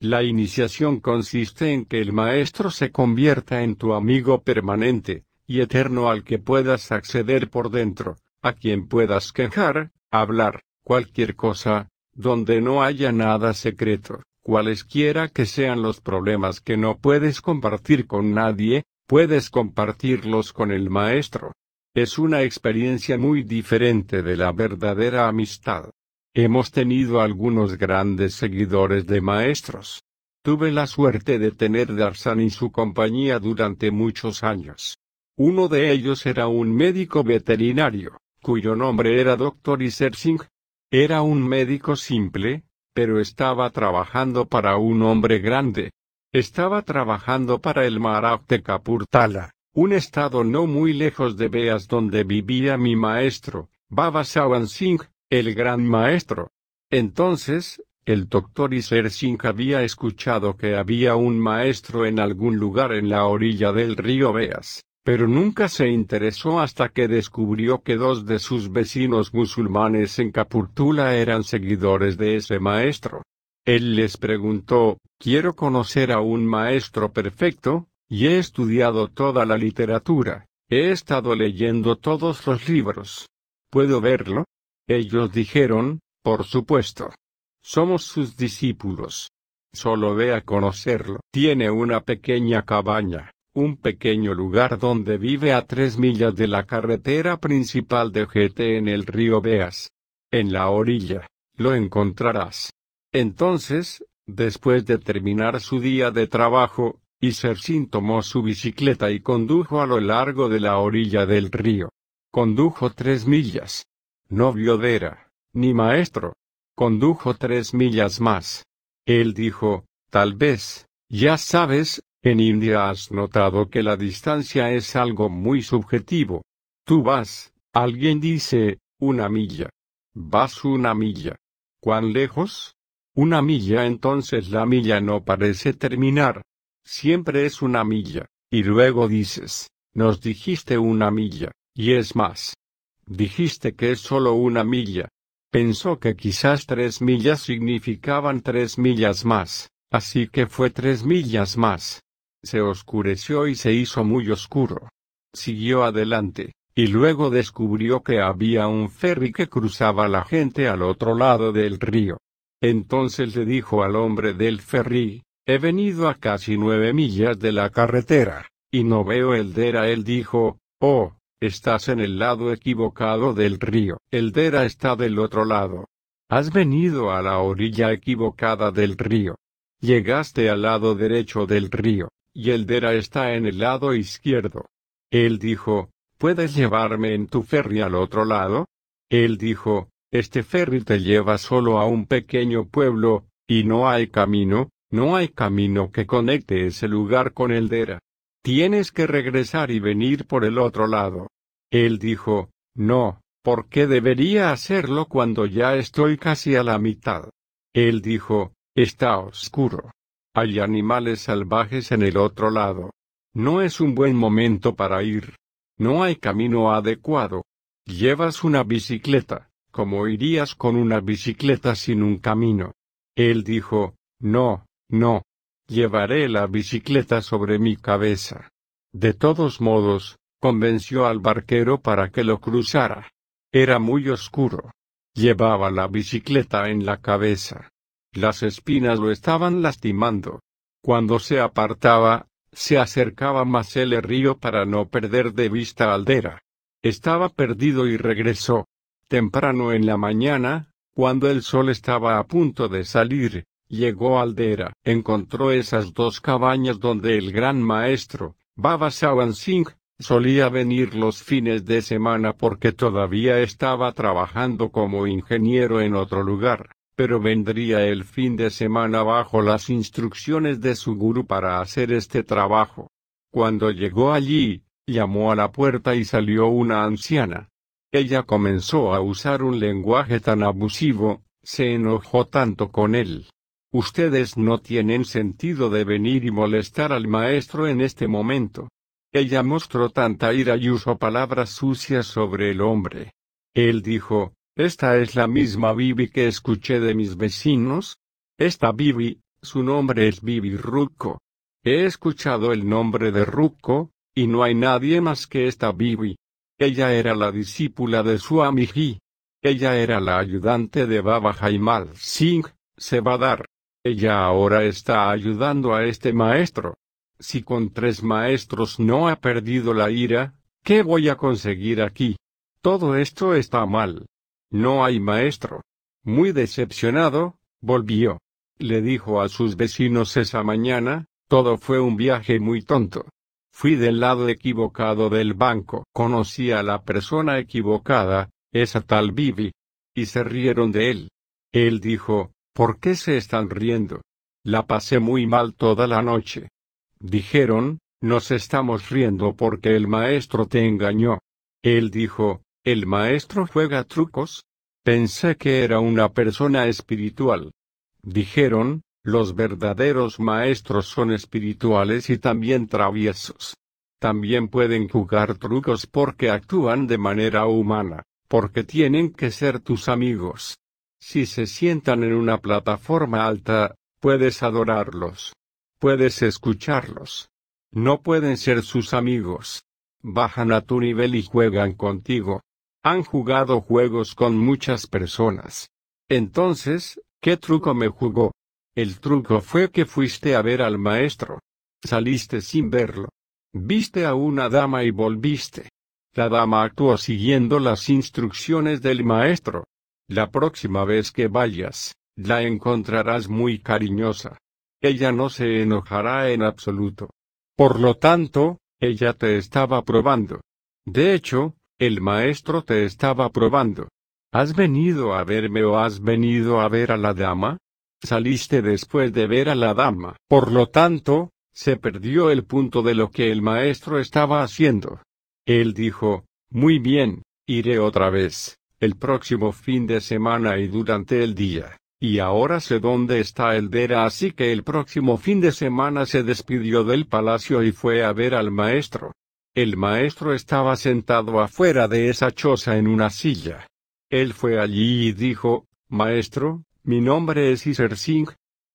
La iniciación consiste en que el maestro se convierta en tu amigo permanente, y eterno al que puedas acceder por dentro, a quien puedas quejar, hablar, cualquier cosa, donde no haya nada secreto, cualesquiera que sean los problemas que no puedes compartir con nadie, puedes compartirlos con el maestro. Es una experiencia muy diferente de la verdadera amistad. Hemos tenido algunos grandes seguidores de maestros. Tuve la suerte de tener Darsan y su compañía durante muchos años. Uno de ellos era un médico veterinario, cuyo nombre era Dr. Isersingh, era un médico simple, pero estaba trabajando para un hombre grande. Estaba trabajando para el Maharaj de Kapurtala, un estado no muy lejos de Beas donde vivía mi maestro, Baba Sawan Singh, el gran maestro. Entonces, el doctor Iser Singh había escuchado que había un maestro en algún lugar en la orilla del río Beas pero nunca se interesó hasta que descubrió que dos de sus vecinos musulmanes en Capurtula eran seguidores de ese maestro. Él les preguntó, quiero conocer a un maestro perfecto, y he estudiado toda la literatura, he estado leyendo todos los libros. ¿Puedo verlo? Ellos dijeron, por supuesto. Somos sus discípulos. Solo ve a conocerlo. Tiene una pequeña cabaña un pequeño lugar donde vive a tres millas de la carretera principal de Gt en el río Beas. En la orilla, lo encontrarás. Entonces, después de terminar su día de trabajo, Isersin tomó su bicicleta y condujo a lo largo de la orilla del río. Condujo tres millas. No vio ni maestro. Condujo tres millas más. Él dijo, tal vez, ya sabes, en India has notado que la distancia es algo muy subjetivo. Tú vas, alguien dice, una milla. Vas una milla. ¿Cuán lejos? Una milla entonces la milla no parece terminar. Siempre es una milla. Y luego dices, nos dijiste una milla, y es más. Dijiste que es solo una milla. Pensó que quizás tres millas significaban tres millas más, así que fue tres millas más. Se oscureció y se hizo muy oscuro. Siguió adelante, y luego descubrió que había un ferry que cruzaba la gente al otro lado del río. Entonces le dijo al hombre del ferry, he venido a casi nueve millas de la carretera, y no veo el Dera. Él dijo, oh, estás en el lado equivocado del río. El Dera está del otro lado. Has venido a la orilla equivocada del río. Llegaste al lado derecho del río y el Dera está en el lado izquierdo. Él dijo, ¿puedes llevarme en tu ferry al otro lado? Él dijo, este ferry te lleva solo a un pequeño pueblo, y no hay camino, no hay camino que conecte ese lugar con el Dera. Tienes que regresar y venir por el otro lado. Él dijo, no, porque debería hacerlo cuando ya estoy casi a la mitad. Él dijo, está oscuro. Hay animales salvajes en el otro lado. No es un buen momento para ir. No hay camino adecuado. Llevas una bicicleta, como irías con una bicicleta sin un camino. Él dijo, No, no. Llevaré la bicicleta sobre mi cabeza. De todos modos, convenció al barquero para que lo cruzara. Era muy oscuro. Llevaba la bicicleta en la cabeza. Las espinas lo estaban lastimando. Cuando se apartaba, se acercaba más el río para no perder de vista Aldera. Estaba perdido y regresó. Temprano en la mañana, cuando el sol estaba a punto de salir, llegó Aldera. Encontró esas dos cabañas donde el gran maestro, Baba Sawan Singh, solía venir los fines de semana porque todavía estaba trabajando como ingeniero en otro lugar pero vendría el fin de semana bajo las instrucciones de su gurú para hacer este trabajo. Cuando llegó allí, llamó a la puerta y salió una anciana. Ella comenzó a usar un lenguaje tan abusivo, se enojó tanto con él. Ustedes no tienen sentido de venir y molestar al maestro en este momento. Ella mostró tanta ira y usó palabras sucias sobre el hombre. Él dijo, esta es la misma Bibi que escuché de mis vecinos. Esta Bibi, su nombre es Bibi Ruko. He escuchado el nombre de Ruko, y no hay nadie más que esta Bibi. Ella era la discípula de Suamiji. Ella era la ayudante de Baba Jaimal Singh, Sebadar. Ella ahora está ayudando a este maestro. Si con tres maestros no ha perdido la ira, ¿qué voy a conseguir aquí? Todo esto está mal. No hay maestro. Muy decepcionado, volvió. Le dijo a sus vecinos esa mañana, todo fue un viaje muy tonto. Fui del lado equivocado del banco. Conocí a la persona equivocada, esa tal Bibi. Y se rieron de él. Él dijo, ¿por qué se están riendo? La pasé muy mal toda la noche. Dijeron, nos estamos riendo porque el maestro te engañó. Él dijo, ¿El maestro juega trucos? Pensé que era una persona espiritual. Dijeron, los verdaderos maestros son espirituales y también traviesos. También pueden jugar trucos porque actúan de manera humana, porque tienen que ser tus amigos. Si se sientan en una plataforma alta, puedes adorarlos. Puedes escucharlos. No pueden ser sus amigos. Bajan a tu nivel y juegan contigo han jugado juegos con muchas personas. Entonces, ¿qué truco me jugó? El truco fue que fuiste a ver al maestro. Saliste sin verlo. Viste a una dama y volviste. La dama actuó siguiendo las instrucciones del maestro. La próxima vez que vayas, la encontrarás muy cariñosa. Ella no se enojará en absoluto. Por lo tanto, ella te estaba probando. De hecho, el maestro te estaba probando. ¿Has venido a verme o has venido a ver a la dama? Saliste después de ver a la dama. Por lo tanto, se perdió el punto de lo que el maestro estaba haciendo. Él dijo, Muy bien, iré otra vez, el próximo fin de semana y durante el día. Y ahora sé dónde está el dera, así que el próximo fin de semana se despidió del palacio y fue a ver al maestro. El maestro estaba sentado afuera de esa choza en una silla. Él fue allí y dijo, Maestro, mi nombre es Iser Singh.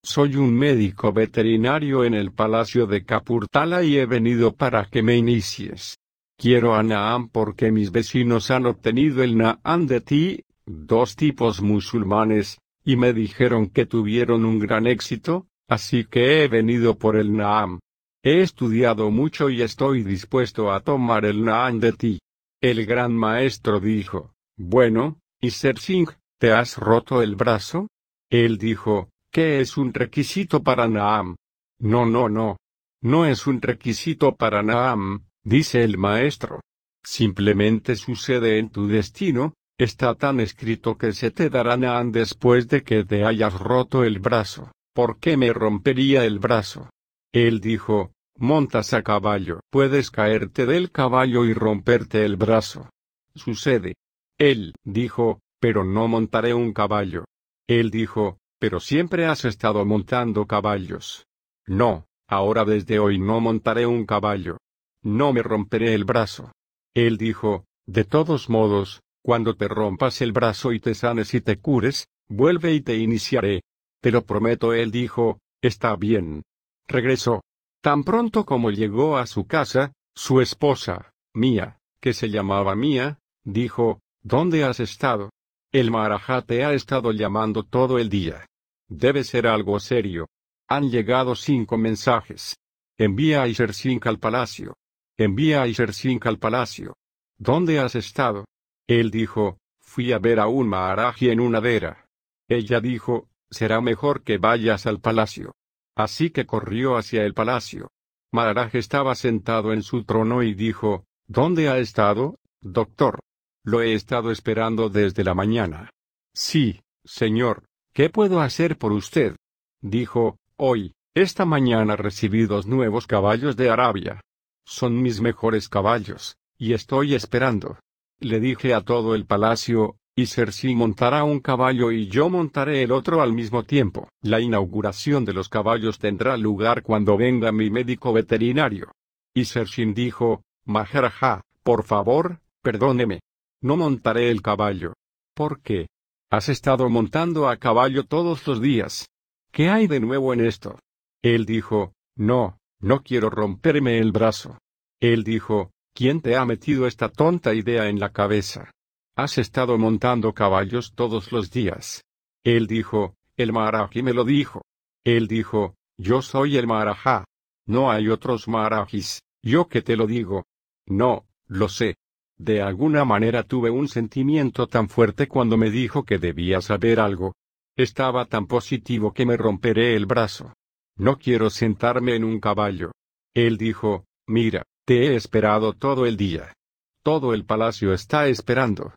Soy un médico veterinario en el palacio de Kapurtala y he venido para que me inicies. Quiero a Naam porque mis vecinos han obtenido el Naam de ti, dos tipos musulmanes, y me dijeron que tuvieron un gran éxito, así que he venido por el Naam. He estudiado mucho y estoy dispuesto a tomar el naam de ti. El gran maestro dijo, bueno, y Singh, ¿te has roto el brazo? Él dijo, ¿qué es un requisito para Naam? No, no, no. No es un requisito para Naam, dice el maestro. Simplemente sucede en tu destino, está tan escrito que se te dará Naam después de que te hayas roto el brazo. ¿Por qué me rompería el brazo? Él dijo, montas a caballo, puedes caerte del caballo y romperte el brazo. Sucede. Él dijo, pero no montaré un caballo. Él dijo, pero siempre has estado montando caballos. No, ahora desde hoy no montaré un caballo. No me romperé el brazo. Él dijo, de todos modos, cuando te rompas el brazo y te sanes y te cures, vuelve y te iniciaré. Te lo prometo, él dijo, está bien. Regresó. Tan pronto como llegó a su casa, su esposa, Mía, que se llamaba Mía, dijo, ¿Dónde has estado? El Marajá te ha estado llamando todo el día. Debe ser algo serio. Han llegado cinco mensajes. Envía a Isersink al palacio. Envía a Isersink al palacio. ¿Dónde has estado? Él dijo, fui a ver a un Maharaji en una vera. Ella dijo, será mejor que vayas al palacio. Así que corrió hacia el palacio. Maharaj estaba sentado en su trono y dijo, ¿Dónde ha estado, doctor? Lo he estado esperando desde la mañana. Sí, señor, ¿qué puedo hacer por usted? Dijo, hoy, esta mañana recibí dos nuevos caballos de Arabia. Son mis mejores caballos, y estoy esperando. Le dije a todo el palacio, y Sersin montará un caballo y yo montaré el otro al mismo tiempo. La inauguración de los caballos tendrá lugar cuando venga mi médico veterinario. Y Sersin dijo, Maharaja, por favor, perdóneme. No montaré el caballo. ¿Por qué? Has estado montando a caballo todos los días. ¿Qué hay de nuevo en esto? Él dijo, no, no quiero romperme el brazo. Él dijo, ¿quién te ha metido esta tonta idea en la cabeza? Has estado montando caballos todos los días. Él dijo, el Maharaji me lo dijo. Él dijo, yo soy el marajá. No hay otros marajis, yo que te lo digo. No, lo sé. De alguna manera tuve un sentimiento tan fuerte cuando me dijo que debía saber algo. Estaba tan positivo que me romperé el brazo. No quiero sentarme en un caballo. Él dijo, mira, te he esperado todo el día. Todo el palacio está esperando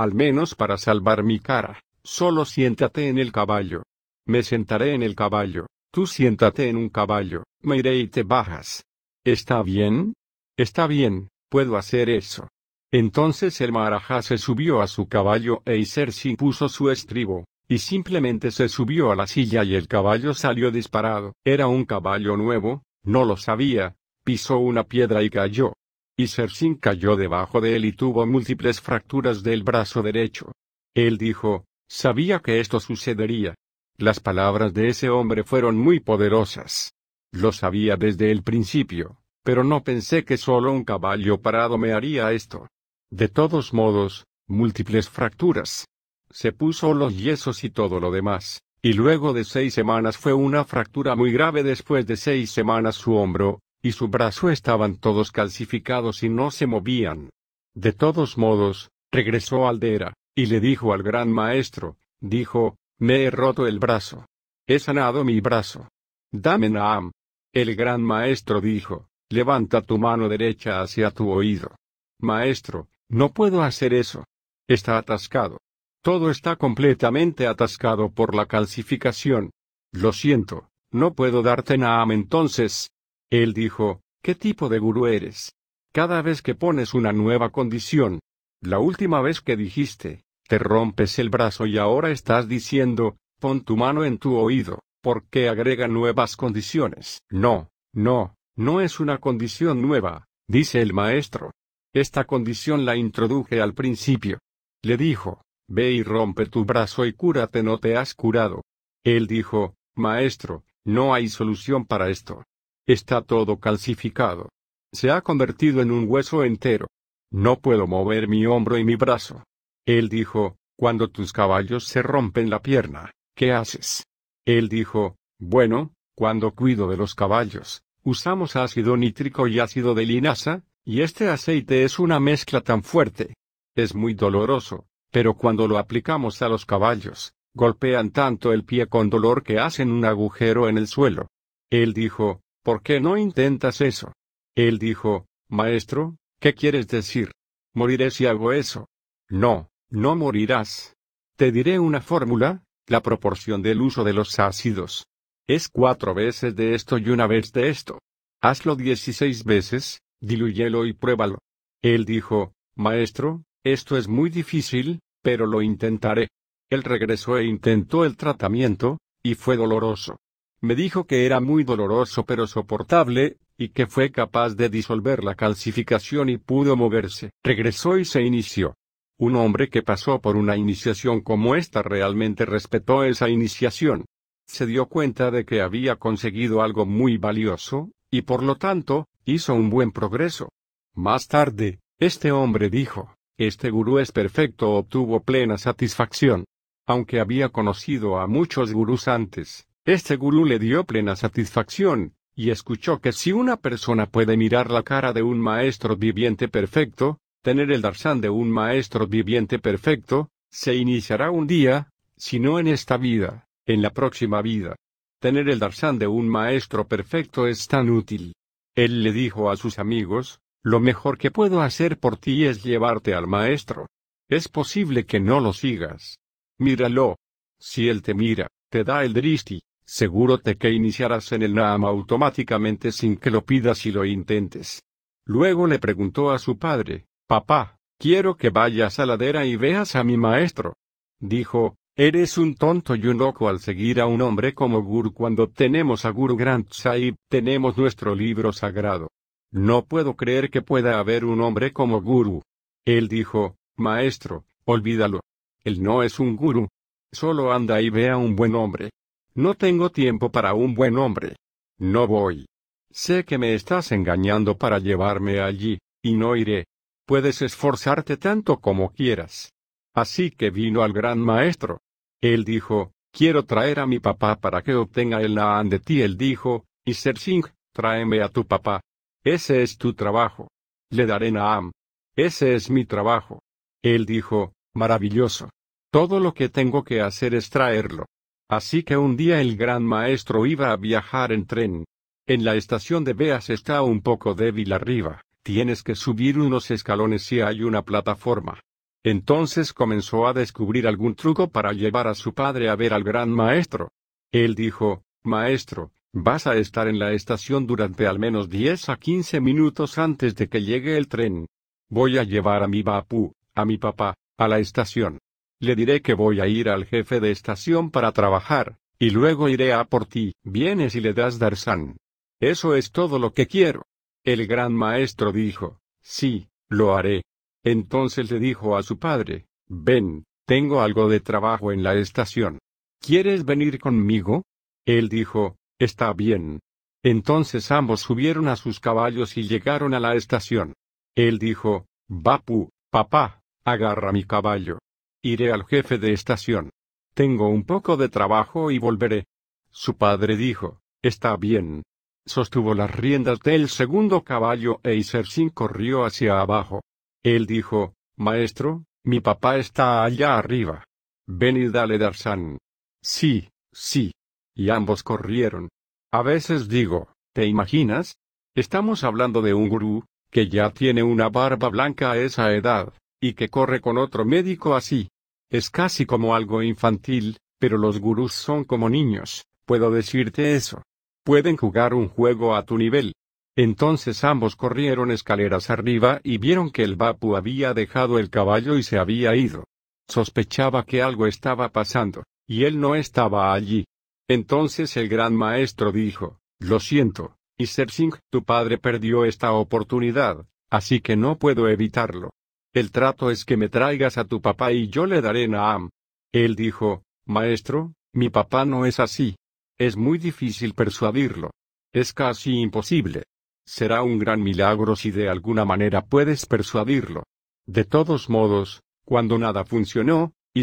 al menos para salvar mi cara. Solo siéntate en el caballo. Me sentaré en el caballo. Tú siéntate en un caballo. Me iré y te bajas. ¿Está bien? Está bien, puedo hacer eso. Entonces el marajá se subió a su caballo e Isersi puso su estribo, y simplemente se subió a la silla y el caballo salió disparado. Era un caballo nuevo, no lo sabía, pisó una piedra y cayó y Sersin cayó debajo de él y tuvo múltiples fracturas del brazo derecho. Él dijo, sabía que esto sucedería. Las palabras de ese hombre fueron muy poderosas. Lo sabía desde el principio, pero no pensé que solo un caballo parado me haría esto. De todos modos, múltiples fracturas. Se puso los yesos y todo lo demás, y luego de seis semanas fue una fractura muy grave después de seis semanas su hombro, y su brazo estaban todos calcificados y no se movían. De todos modos, regresó Aldera, y le dijo al gran maestro, dijo, me he roto el brazo. He sanado mi brazo. Dame Naam. El gran maestro dijo, levanta tu mano derecha hacia tu oído. Maestro, no puedo hacer eso. Está atascado. Todo está completamente atascado por la calcificación. Lo siento, no puedo darte Naam entonces, él dijo, ¿qué tipo de gurú eres? Cada vez que pones una nueva condición, la última vez que dijiste, te rompes el brazo y ahora estás diciendo, pon tu mano en tu oído, porque agrega nuevas condiciones. No, no, no es una condición nueva, dice el maestro. Esta condición la introduje al principio. Le dijo, ve y rompe tu brazo y cúrate, no te has curado. Él dijo, Maestro, no hay solución para esto. Está todo calcificado. Se ha convertido en un hueso entero. No puedo mover mi hombro y mi brazo. Él dijo, cuando tus caballos se rompen la pierna, ¿qué haces? Él dijo, bueno, cuando cuido de los caballos, usamos ácido nítrico y ácido de linaza, y este aceite es una mezcla tan fuerte. Es muy doloroso, pero cuando lo aplicamos a los caballos, golpean tanto el pie con dolor que hacen un agujero en el suelo. Él dijo, ¿por qué no intentas eso? Él dijo, Maestro, ¿qué quieres decir? Moriré si hago eso. No, no morirás. Te diré una fórmula, la proporción del uso de los ácidos. Es cuatro veces de esto y una vez de esto. Hazlo dieciséis veces, dilúyelo y pruébalo. Él dijo, Maestro, esto es muy difícil, pero lo intentaré. Él regresó e intentó el tratamiento, y fue doloroso. Me dijo que era muy doloroso pero soportable, y que fue capaz de disolver la calcificación y pudo moverse. Regresó y se inició. Un hombre que pasó por una iniciación como esta realmente respetó esa iniciación. Se dio cuenta de que había conseguido algo muy valioso, y por lo tanto, hizo un buen progreso. Más tarde, este hombre dijo, este gurú es perfecto, obtuvo plena satisfacción. Aunque había conocido a muchos gurús antes, este gurú le dio plena satisfacción, y escuchó que si una persona puede mirar la cara de un maestro viviente perfecto, tener el darshan de un maestro viviente perfecto, se iniciará un día, si no en esta vida, en la próxima vida. Tener el darshan de un maestro perfecto es tan útil. Él le dijo a sus amigos, lo mejor que puedo hacer por ti es llevarte al maestro. Es posible que no lo sigas. Míralo. Si él te mira, te da el dristi. Segúrote que iniciarás en el Naam automáticamente sin que lo pidas y lo intentes. Luego le preguntó a su padre, Papá, quiero que vayas a la ladera y veas a mi maestro. Dijo, Eres un tonto y un loco al seguir a un hombre como Guru cuando tenemos a Guru Granth Sahib, tenemos nuestro libro sagrado. No puedo creer que pueda haber un hombre como Guru. Él dijo, Maestro, olvídalo. Él no es un Guru. Solo anda y vea a un buen hombre. No tengo tiempo para un buen hombre. No voy. Sé que me estás engañando para llevarme allí, y no iré. Puedes esforzarte tanto como quieras. Así que vino al gran maestro. Él dijo, quiero traer a mi papá para que obtenga el Naam de ti. Él dijo, y Singh, tráeme a tu papá. Ese es tu trabajo. Le daré Naam. Ese es mi trabajo. Él dijo, maravilloso. Todo lo que tengo que hacer es traerlo. Así que un día el gran maestro iba a viajar en tren. En la estación de Beas está un poco débil arriba, tienes que subir unos escalones si hay una plataforma. Entonces comenzó a descubrir algún truco para llevar a su padre a ver al gran maestro. Él dijo, Maestro, vas a estar en la estación durante al menos 10 a 15 minutos antes de que llegue el tren. Voy a llevar a mi papu, a mi papá, a la estación. Le diré que voy a ir al jefe de estación para trabajar, y luego iré a por ti. Vienes y le das Darsan. Eso es todo lo que quiero. El gran maestro dijo, sí, lo haré. Entonces le dijo a su padre, ven, tengo algo de trabajo en la estación. ¿Quieres venir conmigo? Él dijo, está bien. Entonces ambos subieron a sus caballos y llegaron a la estación. Él dijo, Bapu, papá, agarra mi caballo. Iré al jefe de estación. Tengo un poco de trabajo y volveré. Su padre dijo, Está bien. Sostuvo las riendas del segundo caballo e Isersin corrió hacia abajo. Él dijo, Maestro, mi papá está allá arriba. Ven y dale Darsan. Sí, sí. Y ambos corrieron. A veces digo, ¿te imaginas? Estamos hablando de un gurú, que ya tiene una barba blanca a esa edad, y que corre con otro médico así. Es casi como algo infantil, pero los gurús son como niños, puedo decirte eso. Pueden jugar un juego a tu nivel. Entonces ambos corrieron escaleras arriba y vieron que el Bapu había dejado el caballo y se había ido. Sospechaba que algo estaba pasando, y él no estaba allí. Entonces el gran maestro dijo, Lo siento, y Sersing, tu padre perdió esta oportunidad, así que no puedo evitarlo. El trato es que me traigas a tu papá y yo le daré Naam. Él dijo, Maestro, mi papá no es así. Es muy difícil persuadirlo. Es casi imposible. Será un gran milagro si de alguna manera puedes persuadirlo. De todos modos, cuando nada funcionó, y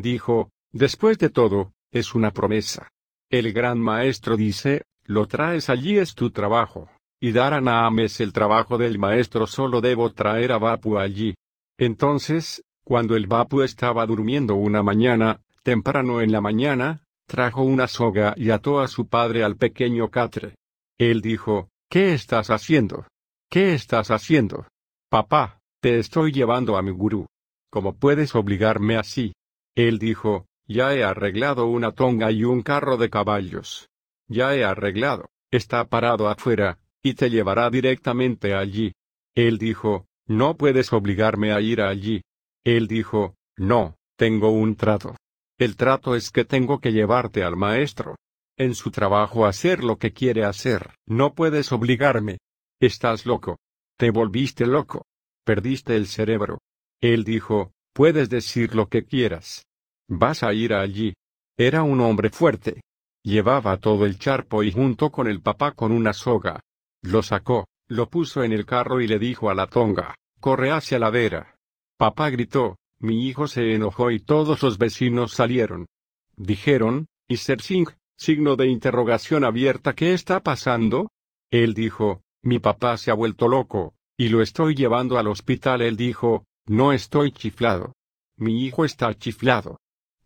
dijo, después de todo, es una promesa. El gran maestro dice, lo traes allí es tu trabajo, y dar a Naam es el trabajo del maestro solo debo traer a Bapu allí. Entonces, cuando el Bapu estaba durmiendo una mañana, temprano en la mañana, trajo una soga y ató a su padre al pequeño catre. Él dijo, ¿Qué estás haciendo? ¿Qué estás haciendo? Papá, te estoy llevando a mi gurú. ¿Cómo puedes obligarme así? Él dijo, ya he arreglado una tonga y un carro de caballos. Ya he arreglado, está parado afuera, y te llevará directamente allí. Él dijo, no puedes obligarme a ir allí. Él dijo, no, tengo un trato. El trato es que tengo que llevarte al maestro. En su trabajo hacer lo que quiere hacer, no puedes obligarme. Estás loco. Te volviste loco. Perdiste el cerebro. Él dijo, puedes decir lo que quieras. Vas a ir allí. Era un hombre fuerte. Llevaba todo el charpo y junto con el papá con una soga. Lo sacó, lo puso en el carro y le dijo a la tonga, corre hacia la vera. Papá gritó, mi hijo se enojó y todos los vecinos salieron. Dijeron, y Sersing, signo de interrogación abierta, ¿qué está pasando? Él dijo, mi papá se ha vuelto loco, y lo estoy llevando al hospital. Él dijo, no estoy chiflado. Mi hijo está chiflado.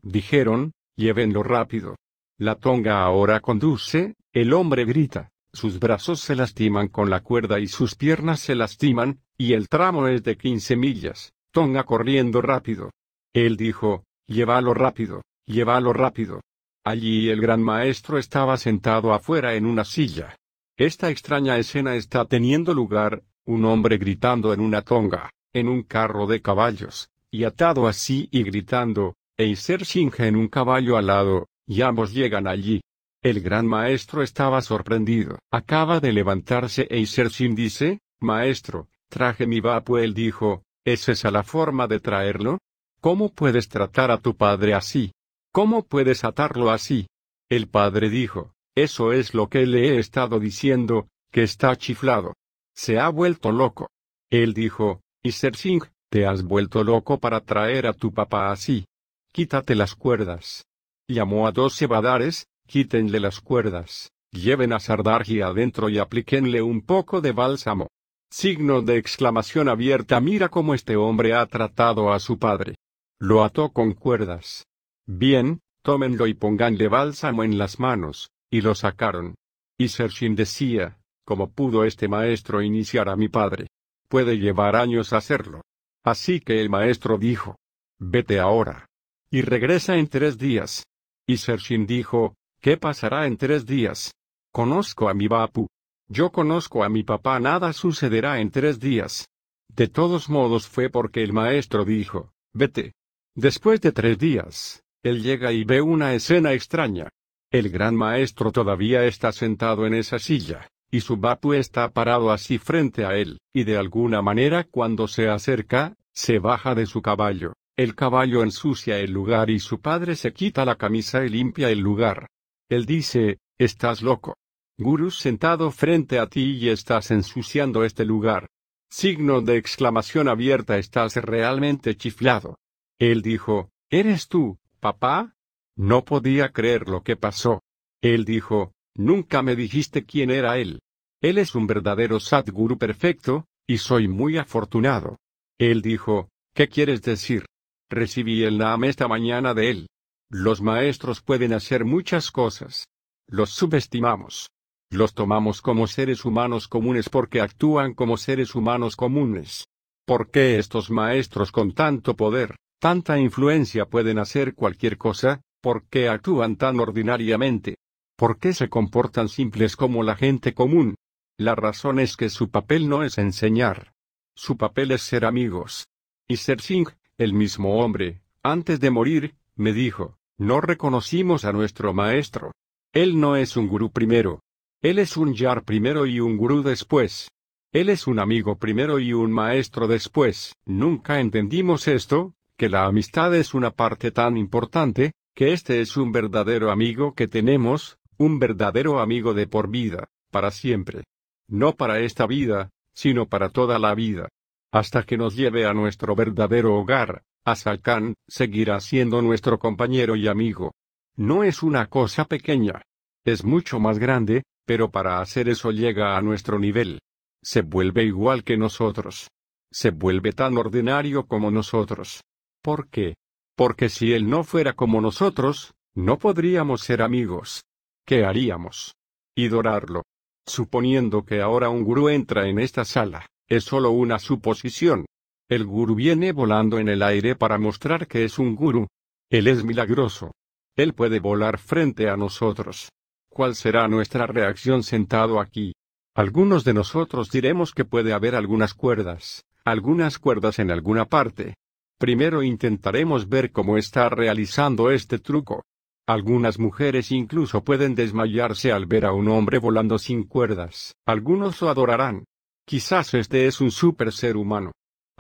Dijeron, llévenlo rápido. La tonga ahora conduce, el hombre grita sus brazos se lastiman con la cuerda y sus piernas se lastiman, y el tramo es de 15 millas, Tonga corriendo rápido. Él dijo, llévalo rápido, llévalo rápido. Allí el gran maestro estaba sentado afuera en una silla. Esta extraña escena está teniendo lugar, un hombre gritando en una tonga, en un carro de caballos, y atado así y gritando, Eiser Shinja en un caballo alado, y ambos llegan allí. El gran maestro estaba sorprendido. Acaba de levantarse Eisersin dice, Maestro, traje mi vapo. Él dijo, ¿es esa la forma de traerlo? ¿Cómo puedes tratar a tu padre así? ¿Cómo puedes atarlo así? El padre dijo, eso es lo que le he estado diciendo, que está chiflado. Se ha vuelto loco. Él dijo, Isersing, te has vuelto loco para traer a tu papá así. Quítate las cuerdas. Llamó a dos cebadares, quítenle las cuerdas, lleven a Sardarji adentro y aplíquenle un poco de bálsamo. Signo de exclamación abierta mira cómo este hombre ha tratado a su padre. Lo ató con cuerdas. Bien, tómenlo y pónganle bálsamo en las manos, y lo sacaron. Y Sershin decía, ¿cómo pudo este maestro iniciar a mi padre? Puede llevar años hacerlo. Así que el maestro dijo, vete ahora. Y regresa en tres días. Y Sershin dijo, ¿Qué pasará en tres días? Conozco a mi Bapu. Yo conozco a mi papá, nada sucederá en tres días. De todos modos fue porque el maestro dijo, vete. Después de tres días, él llega y ve una escena extraña. El gran maestro todavía está sentado en esa silla, y su Bapu está parado así frente a él, y de alguna manera cuando se acerca, se baja de su caballo, el caballo ensucia el lugar y su padre se quita la camisa y limpia el lugar. Él dice, estás loco. Guru sentado frente a ti y estás ensuciando este lugar. Signo de exclamación abierta, estás realmente chiflado. Él dijo, ¿Eres tú, papá? No podía creer lo que pasó. Él dijo, Nunca me dijiste quién era él. Él es un verdadero Sadguru perfecto, y soy muy afortunado. Él dijo, ¿Qué quieres decir? Recibí el Naam esta mañana de él. Los maestros pueden hacer muchas cosas. Los subestimamos. Los tomamos como seres humanos comunes porque actúan como seres humanos comunes. ¿Por qué estos maestros con tanto poder, tanta influencia pueden hacer cualquier cosa? ¿Por qué actúan tan ordinariamente? ¿Por qué se comportan simples como la gente común? La razón es que su papel no es enseñar. Su papel es ser amigos. Y Ser Singh, el mismo hombre, antes de morir, me dijo, no reconocimos a nuestro maestro. Él no es un gurú primero. Él es un yar primero y un gurú después. Él es un amigo primero y un maestro después. Nunca entendimos esto, que la amistad es una parte tan importante, que este es un verdadero amigo que tenemos, un verdadero amigo de por vida, para siempre. No para esta vida, sino para toda la vida. Hasta que nos lleve a nuestro verdadero hogar, Azalcán, seguirá siendo nuestro compañero y amigo. No es una cosa pequeña. Es mucho más grande, pero para hacer eso llega a nuestro nivel. Se vuelve igual que nosotros. Se vuelve tan ordinario como nosotros. ¿Por qué? Porque si él no fuera como nosotros, no podríamos ser amigos. ¿Qué haríamos? Idorarlo. Suponiendo que ahora un gurú entra en esta sala, es solo una suposición. El gurú viene volando en el aire para mostrar que es un gurú. Él es milagroso. Él puede volar frente a nosotros. ¿Cuál será nuestra reacción sentado aquí? Algunos de nosotros diremos que puede haber algunas cuerdas, algunas cuerdas en alguna parte. Primero intentaremos ver cómo está realizando este truco. Algunas mujeres incluso pueden desmayarse al ver a un hombre volando sin cuerdas. Algunos lo adorarán. Quizás este es un super ser humano.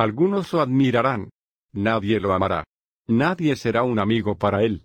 Algunos lo admirarán. Nadie lo amará. Nadie será un amigo para él.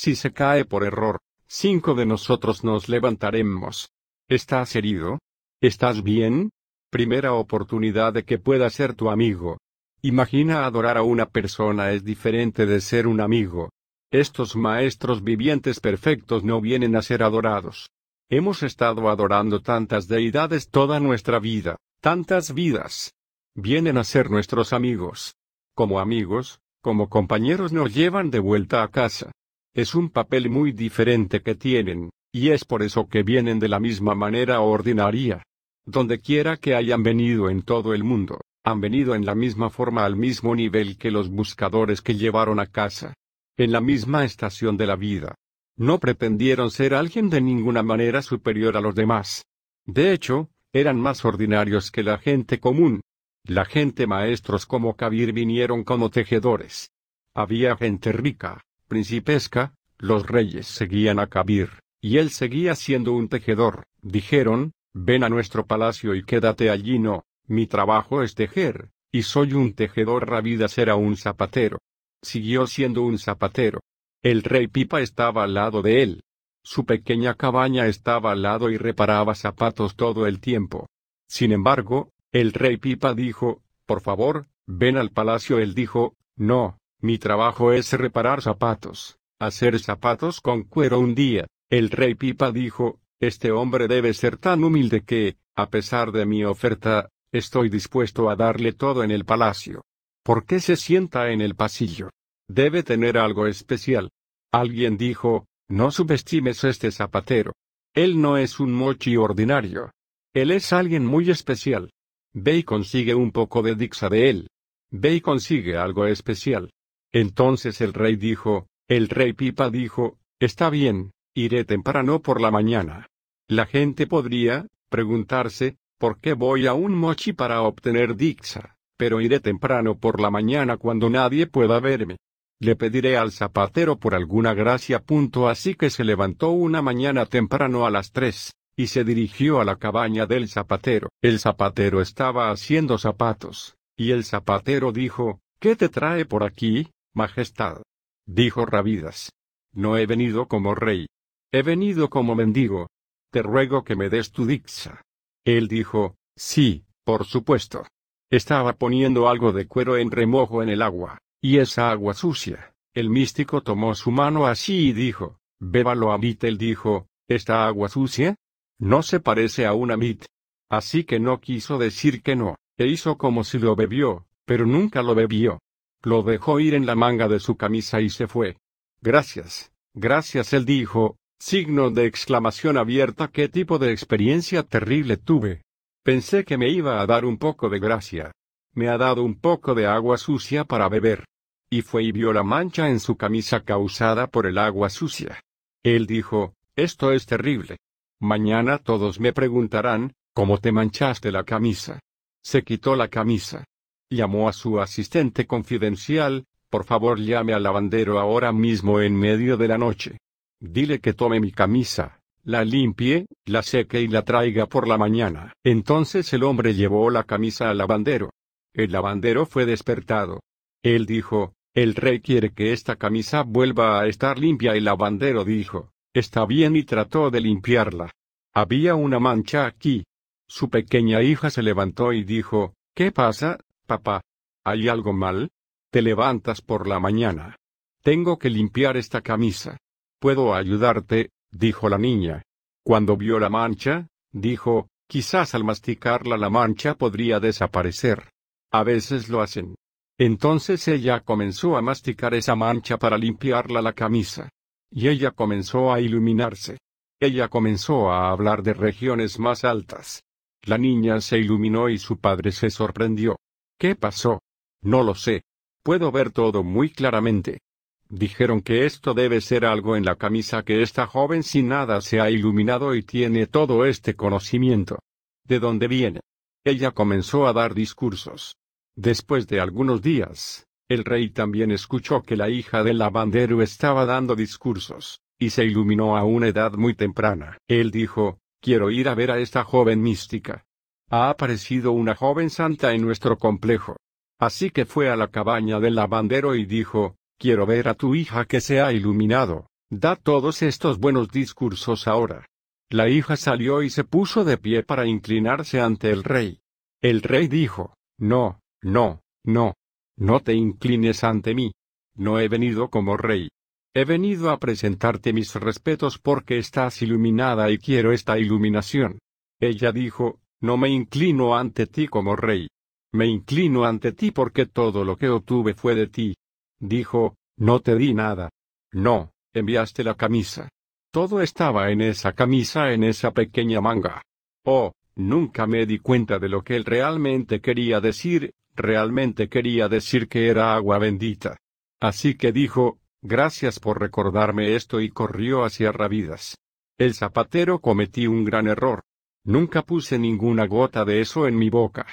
Si se cae por error, cinco de nosotros nos levantaremos. ¿Estás herido? ¿Estás bien? Primera oportunidad de que pueda ser tu amigo. Imagina adorar a una persona es diferente de ser un amigo. Estos maestros vivientes perfectos no vienen a ser adorados. Hemos estado adorando tantas deidades toda nuestra vida, tantas vidas vienen a ser nuestros amigos. Como amigos, como compañeros nos llevan de vuelta a casa. Es un papel muy diferente que tienen, y es por eso que vienen de la misma manera ordinaria. Donde quiera que hayan venido en todo el mundo, han venido en la misma forma al mismo nivel que los buscadores que llevaron a casa. En la misma estación de la vida. No pretendieron ser alguien de ninguna manera superior a los demás. De hecho, eran más ordinarios que la gente común, la gente maestros como Kabir vinieron como tejedores. Había gente rica, principesca, los reyes seguían a Kabir, y él seguía siendo un tejedor. Dijeron, ven a nuestro palacio y quédate allí no, mi trabajo es tejer, y soy un tejedor rabidas era un zapatero. Siguió siendo un zapatero. El rey Pipa estaba al lado de él. Su pequeña cabaña estaba al lado y reparaba zapatos todo el tiempo. Sin embargo, el rey Pipa dijo, por favor, ven al palacio. Él dijo, no, mi trabajo es reparar zapatos, hacer zapatos con cuero un día. El rey Pipa dijo, este hombre debe ser tan humilde que, a pesar de mi oferta, estoy dispuesto a darle todo en el palacio. ¿Por qué se sienta en el pasillo? Debe tener algo especial. Alguien dijo, no subestimes este zapatero. Él no es un mochi ordinario. Él es alguien muy especial. Ve consigue un poco de dixa de él. Ve consigue algo especial. Entonces el rey dijo, el rey Pipa dijo, está bien, iré temprano por la mañana. La gente podría, preguntarse, ¿por qué voy a un mochi para obtener dixa? Pero iré temprano por la mañana cuando nadie pueda verme. Le pediré al zapatero por alguna gracia. Punto así que se levantó una mañana temprano a las tres y se dirigió a la cabaña del zapatero. El zapatero estaba haciendo zapatos, y el zapatero dijo, ¿Qué te trae por aquí, Majestad? Dijo Rabidas. No he venido como rey. He venido como mendigo. Te ruego que me des tu dixa. Él dijo, sí, por supuesto. Estaba poniendo algo de cuero en remojo en el agua, y esa agua sucia. El místico tomó su mano así y dijo, bébalo a mí. dijo, ¿esta agua sucia? No se parece a una mit. Así que no quiso decir que no, e hizo como si lo bebió, pero nunca lo bebió. Lo dejó ir en la manga de su camisa y se fue. Gracias, gracias, él dijo, signo de exclamación abierta, qué tipo de experiencia terrible tuve. Pensé que me iba a dar un poco de gracia. Me ha dado un poco de agua sucia para beber. Y fue y vio la mancha en su camisa causada por el agua sucia. Él dijo, esto es terrible. Mañana todos me preguntarán, ¿cómo te manchaste la camisa? Se quitó la camisa. Llamó a su asistente confidencial, por favor llame al lavandero ahora mismo en medio de la noche. Dile que tome mi camisa, la limpie, la seque y la traiga por la mañana. Entonces el hombre llevó la camisa al lavandero. El lavandero fue despertado. Él dijo, el rey quiere que esta camisa vuelva a estar limpia. El lavandero dijo, Está bien y trató de limpiarla. Había una mancha aquí. Su pequeña hija se levantó y dijo, ¿Qué pasa, papá? ¿Hay algo mal? Te levantas por la mañana. Tengo que limpiar esta camisa. ¿Puedo ayudarte? dijo la niña. Cuando vio la mancha, dijo, quizás al masticarla la mancha podría desaparecer. A veces lo hacen. Entonces ella comenzó a masticar esa mancha para limpiarla la camisa. Y ella comenzó a iluminarse. Ella comenzó a hablar de regiones más altas. La niña se iluminó y su padre se sorprendió. ¿Qué pasó? No lo sé. Puedo ver todo muy claramente. Dijeron que esto debe ser algo en la camisa que esta joven sin nada se ha iluminado y tiene todo este conocimiento. ¿De dónde viene? Ella comenzó a dar discursos. Después de algunos días, el rey también escuchó que la hija del lavandero estaba dando discursos, y se iluminó a una edad muy temprana. Él dijo, quiero ir a ver a esta joven mística. Ha aparecido una joven santa en nuestro complejo. Así que fue a la cabaña del lavandero y dijo, quiero ver a tu hija que se ha iluminado, da todos estos buenos discursos ahora. La hija salió y se puso de pie para inclinarse ante el rey. El rey dijo, no, no, no, no te inclines ante mí. No he venido como rey. He venido a presentarte mis respetos porque estás iluminada y quiero esta iluminación. Ella dijo, No me inclino ante ti como rey. Me inclino ante ti porque todo lo que obtuve fue de ti. Dijo, No te di nada. No, enviaste la camisa. Todo estaba en esa camisa, en esa pequeña manga. Oh, nunca me di cuenta de lo que él realmente quería decir, realmente quería decir que era agua bendita. Así que dijo, gracias por recordarme esto y corrió hacia Rabidas. El zapatero cometí un gran error. Nunca puse ninguna gota de eso en mi boca.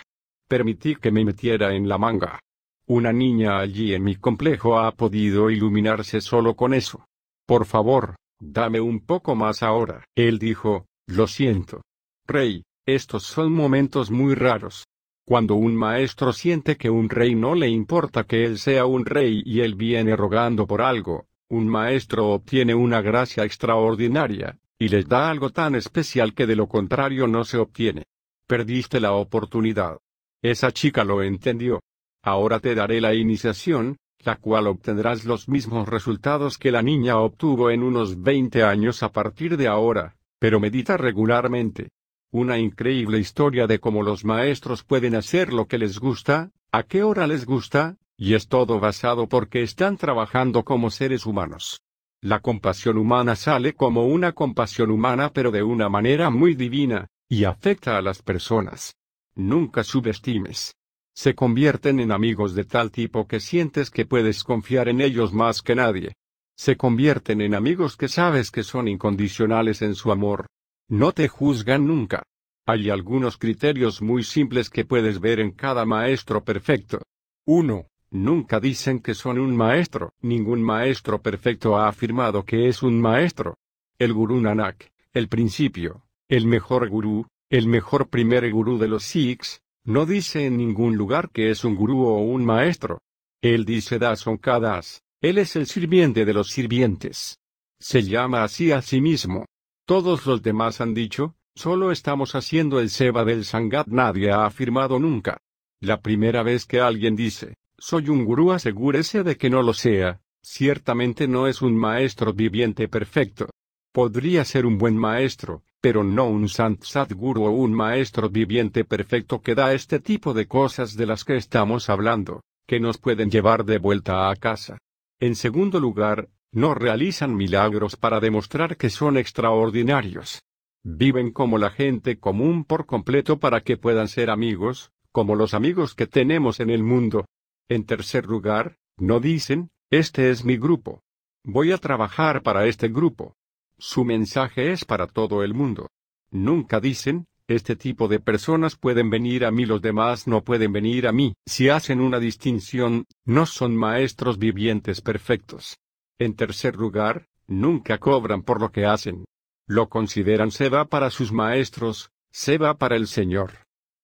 Permití que me metiera en la manga. Una niña allí en mi complejo ha podido iluminarse solo con eso. Por favor, dame un poco más ahora. Él dijo, lo siento. Rey, estos son momentos muy raros. Cuando un maestro siente que un rey no le importa que él sea un rey y él viene rogando por algo, un maestro obtiene una gracia extraordinaria, y les da algo tan especial que de lo contrario no se obtiene. Perdiste la oportunidad. Esa chica lo entendió. Ahora te daré la iniciación, la cual obtendrás los mismos resultados que la niña obtuvo en unos 20 años a partir de ahora, pero medita regularmente. Una increíble historia de cómo los maestros pueden hacer lo que les gusta, a qué hora les gusta, y es todo basado porque están trabajando como seres humanos. La compasión humana sale como una compasión humana pero de una manera muy divina, y afecta a las personas. Nunca subestimes. Se convierten en amigos de tal tipo que sientes que puedes confiar en ellos más que nadie. Se convierten en amigos que sabes que son incondicionales en su amor, no te juzgan nunca. Hay algunos criterios muy simples que puedes ver en cada maestro perfecto. 1. Nunca dicen que son un maestro. Ningún maestro perfecto ha afirmado que es un maestro. El gurú Nanak, el principio, el mejor gurú, el mejor primer gurú de los Sikhs, no dice en ningún lugar que es un gurú o un maestro. Él dice Kadas. él es el sirviente de los sirvientes. Se llama así a sí mismo. Todos los demás han dicho, solo estamos haciendo el seba del sangat. Nadie ha afirmado nunca. La primera vez que alguien dice, soy un gurú, asegúrese de que no lo sea, ciertamente no es un maestro viviente perfecto. Podría ser un buen maestro, pero no un Sant Sadguru o un maestro viviente perfecto que da este tipo de cosas de las que estamos hablando, que nos pueden llevar de vuelta a casa. En segundo lugar, no realizan milagros para demostrar que son extraordinarios. Viven como la gente común por completo para que puedan ser amigos, como los amigos que tenemos en el mundo. En tercer lugar, no dicen, este es mi grupo. Voy a trabajar para este grupo. Su mensaje es para todo el mundo. Nunca dicen, este tipo de personas pueden venir a mí, los demás no pueden venir a mí. Si hacen una distinción, no son maestros vivientes perfectos. En tercer lugar, nunca cobran por lo que hacen. Lo consideran seba para sus maestros, seba para el Señor.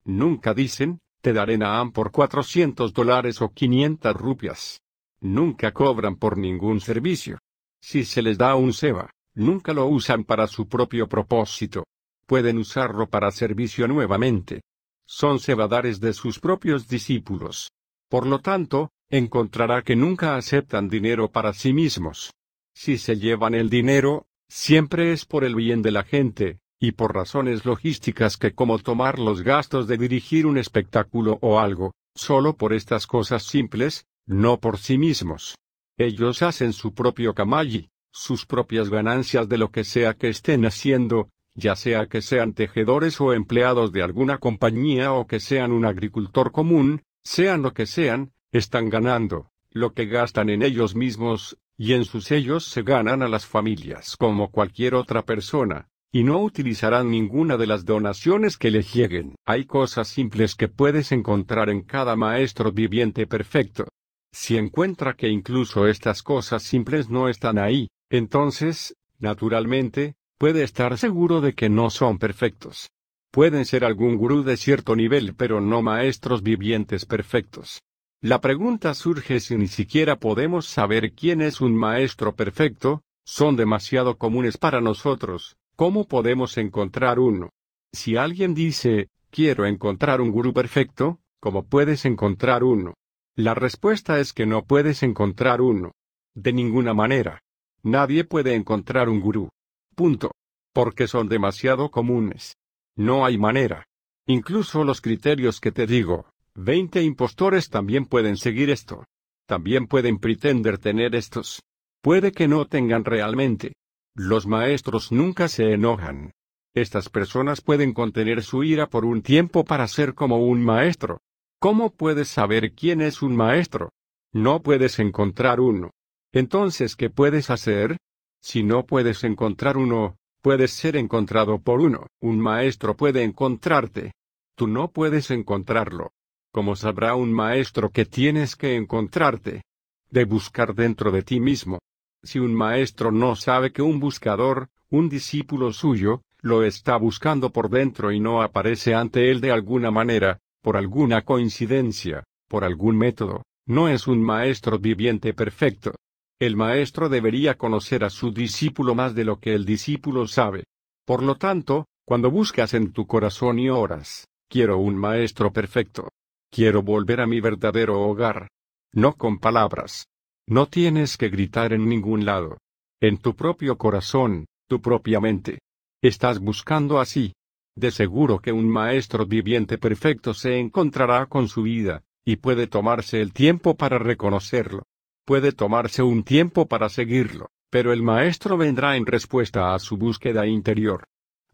Nunca dicen, te daré Naam por 400 dólares o 500 rupias. Nunca cobran por ningún servicio. Si se les da un seba, nunca lo usan para su propio propósito. Pueden usarlo para servicio nuevamente. Son sebadares de sus propios discípulos. Por lo tanto, encontrará que nunca aceptan dinero para sí mismos. Si se llevan el dinero, siempre es por el bien de la gente, y por razones logísticas que como tomar los gastos de dirigir un espectáculo o algo, solo por estas cosas simples, no por sí mismos. Ellos hacen su propio camalli, sus propias ganancias de lo que sea que estén haciendo, ya sea que sean tejedores o empleados de alguna compañía o que sean un agricultor común, sean lo que sean, están ganando, lo que gastan en ellos mismos, y en sus sellos se ganan a las familias como cualquier otra persona, y no utilizarán ninguna de las donaciones que les lleguen. Hay cosas simples que puedes encontrar en cada maestro viviente perfecto. Si encuentra que incluso estas cosas simples no están ahí, entonces, naturalmente, puede estar seguro de que no son perfectos. Pueden ser algún gurú de cierto nivel pero no maestros vivientes perfectos. La pregunta surge si ni siquiera podemos saber quién es un maestro perfecto, son demasiado comunes para nosotros, ¿cómo podemos encontrar uno? Si alguien dice, quiero encontrar un gurú perfecto, ¿cómo puedes encontrar uno? La respuesta es que no puedes encontrar uno. De ninguna manera. Nadie puede encontrar un gurú. Punto. Porque son demasiado comunes. No hay manera. Incluso los criterios que te digo, Veinte impostores también pueden seguir esto. También pueden pretender tener estos. Puede que no tengan realmente. Los maestros nunca se enojan. Estas personas pueden contener su ira por un tiempo para ser como un maestro. ¿Cómo puedes saber quién es un maestro? No puedes encontrar uno. Entonces, ¿qué puedes hacer? Si no puedes encontrar uno, puedes ser encontrado por uno. Un maestro puede encontrarte. Tú no puedes encontrarlo como sabrá un maestro que tienes que encontrarte, de buscar dentro de ti mismo. Si un maestro no sabe que un buscador, un discípulo suyo, lo está buscando por dentro y no aparece ante él de alguna manera, por alguna coincidencia, por algún método, no es un maestro viviente perfecto. El maestro debería conocer a su discípulo más de lo que el discípulo sabe. Por lo tanto, cuando buscas en tu corazón y oras, quiero un maestro perfecto, Quiero volver a mi verdadero hogar. No con palabras. No tienes que gritar en ningún lado. En tu propio corazón, tu propia mente. Estás buscando así. De seguro que un maestro viviente perfecto se encontrará con su vida, y puede tomarse el tiempo para reconocerlo. Puede tomarse un tiempo para seguirlo, pero el maestro vendrá en respuesta a su búsqueda interior.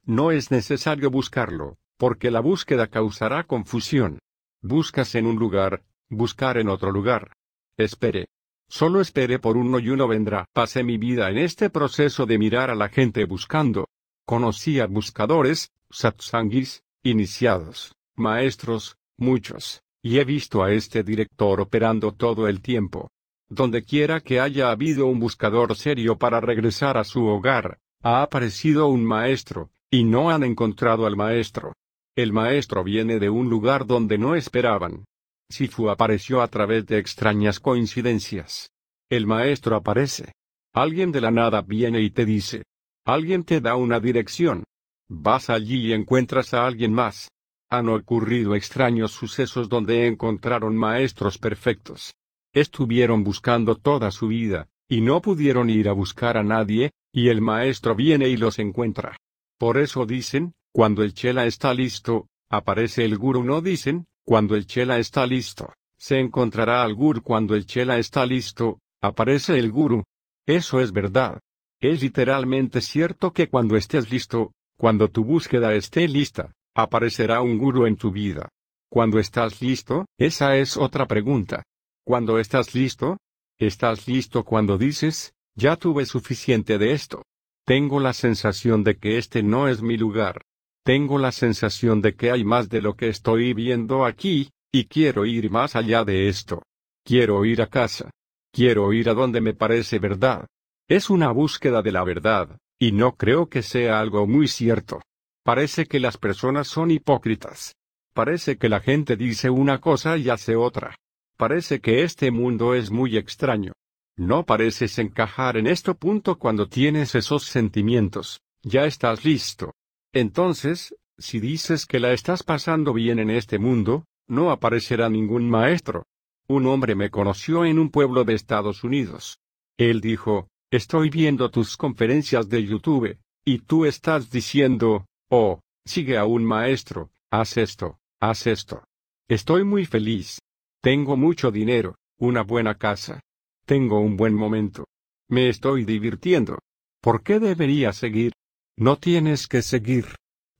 No es necesario buscarlo, porque la búsqueda causará confusión. Buscas en un lugar, buscar en otro lugar. Espere. Solo espere por uno y uno vendrá. Pasé mi vida en este proceso de mirar a la gente buscando. Conocí a buscadores, satsangis, iniciados, maestros, muchos, y he visto a este director operando todo el tiempo. Donde quiera que haya habido un buscador serio para regresar a su hogar, ha aparecido un maestro, y no han encontrado al maestro. El maestro viene de un lugar donde no esperaban. Sifu apareció a través de extrañas coincidencias. El maestro aparece. Alguien de la nada viene y te dice. Alguien te da una dirección. Vas allí y encuentras a alguien más. Han ocurrido extraños sucesos donde encontraron maestros perfectos. Estuvieron buscando toda su vida, y no pudieron ir a buscar a nadie, y el maestro viene y los encuentra. Por eso dicen, cuando el chela está listo, aparece el guru. No dicen, cuando el chela está listo, se encontrará al gur. Cuando el chela está listo, aparece el guru. Eso es verdad. Es literalmente cierto que cuando estés listo, cuando tu búsqueda esté lista, aparecerá un guru en tu vida. Cuando estás listo? Esa es otra pregunta. ¿Cuando estás listo? ¿Estás listo cuando dices, ya tuve suficiente de esto? Tengo la sensación de que este no es mi lugar. Tengo la sensación de que hay más de lo que estoy viendo aquí, y quiero ir más allá de esto. Quiero ir a casa. Quiero ir a donde me parece verdad. Es una búsqueda de la verdad, y no creo que sea algo muy cierto. Parece que las personas son hipócritas. Parece que la gente dice una cosa y hace otra. Parece que este mundo es muy extraño. No pareces encajar en este punto cuando tienes esos sentimientos. Ya estás listo, entonces, si dices que la estás pasando bien en este mundo, no aparecerá ningún maestro. Un hombre me conoció en un pueblo de Estados Unidos. Él dijo, estoy viendo tus conferencias de YouTube, y tú estás diciendo, oh, sigue a un maestro, haz esto, haz esto. Estoy muy feliz. Tengo mucho dinero, una buena casa. Tengo un buen momento. Me estoy divirtiendo. ¿Por qué debería seguir? No tienes que seguir.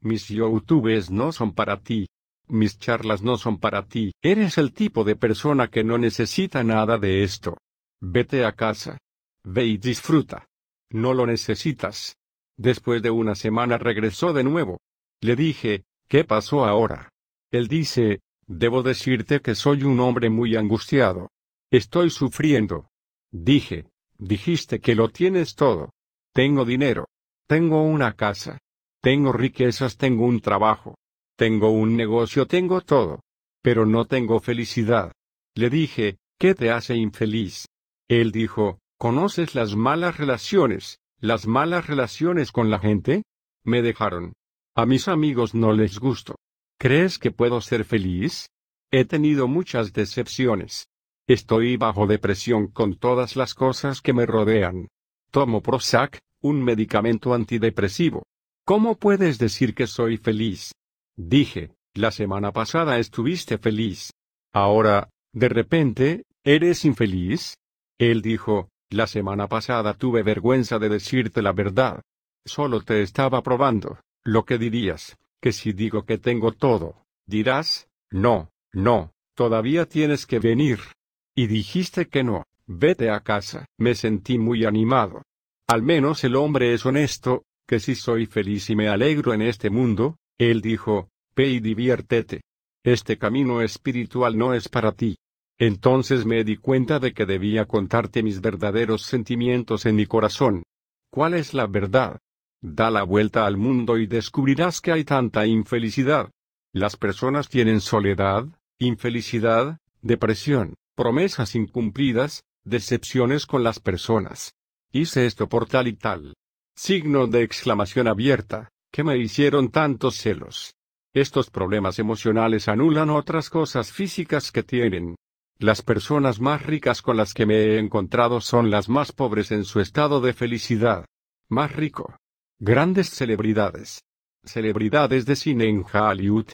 Mis youtubes no son para ti. Mis charlas no son para ti. Eres el tipo de persona que no necesita nada de esto. Vete a casa. Ve y disfruta. No lo necesitas. Después de una semana regresó de nuevo. Le dije, ¿qué pasó ahora? Él dice, debo decirte que soy un hombre muy angustiado. Estoy sufriendo. Dije, dijiste que lo tienes todo. Tengo dinero. Tengo una casa. Tengo riquezas, tengo un trabajo. Tengo un negocio, tengo todo. Pero no tengo felicidad. Le dije, ¿qué te hace infeliz? Él dijo, ¿conoces las malas relaciones? ¿Las malas relaciones con la gente? Me dejaron. A mis amigos no les gusto. ¿Crees que puedo ser feliz? He tenido muchas decepciones. Estoy bajo depresión con todas las cosas que me rodean. Tomo Prozac, un medicamento antidepresivo. ¿Cómo puedes decir que soy feliz? Dije, la semana pasada estuviste feliz. Ahora, de repente, ¿eres infeliz? Él dijo, la semana pasada tuve vergüenza de decirte la verdad. Solo te estaba probando, lo que dirías, que si digo que tengo todo, dirás, no, no, todavía tienes que venir. Y dijiste que no, vete a casa. Me sentí muy animado. Al menos el hombre es honesto, que si soy feliz y me alegro en este mundo, él dijo, ve y diviértete. Este camino espiritual no es para ti. Entonces me di cuenta de que debía contarte mis verdaderos sentimientos en mi corazón. ¿Cuál es la verdad? Da la vuelta al mundo y descubrirás que hay tanta infelicidad. Las personas tienen soledad, infelicidad, depresión, promesas incumplidas, decepciones con las personas, Hice esto por tal y tal. Signo de exclamación abierta, que me hicieron tantos celos. Estos problemas emocionales anulan otras cosas físicas que tienen. Las personas más ricas con las que me he encontrado son las más pobres en su estado de felicidad. Más rico. Grandes celebridades. Celebridades de cine en Hollywood.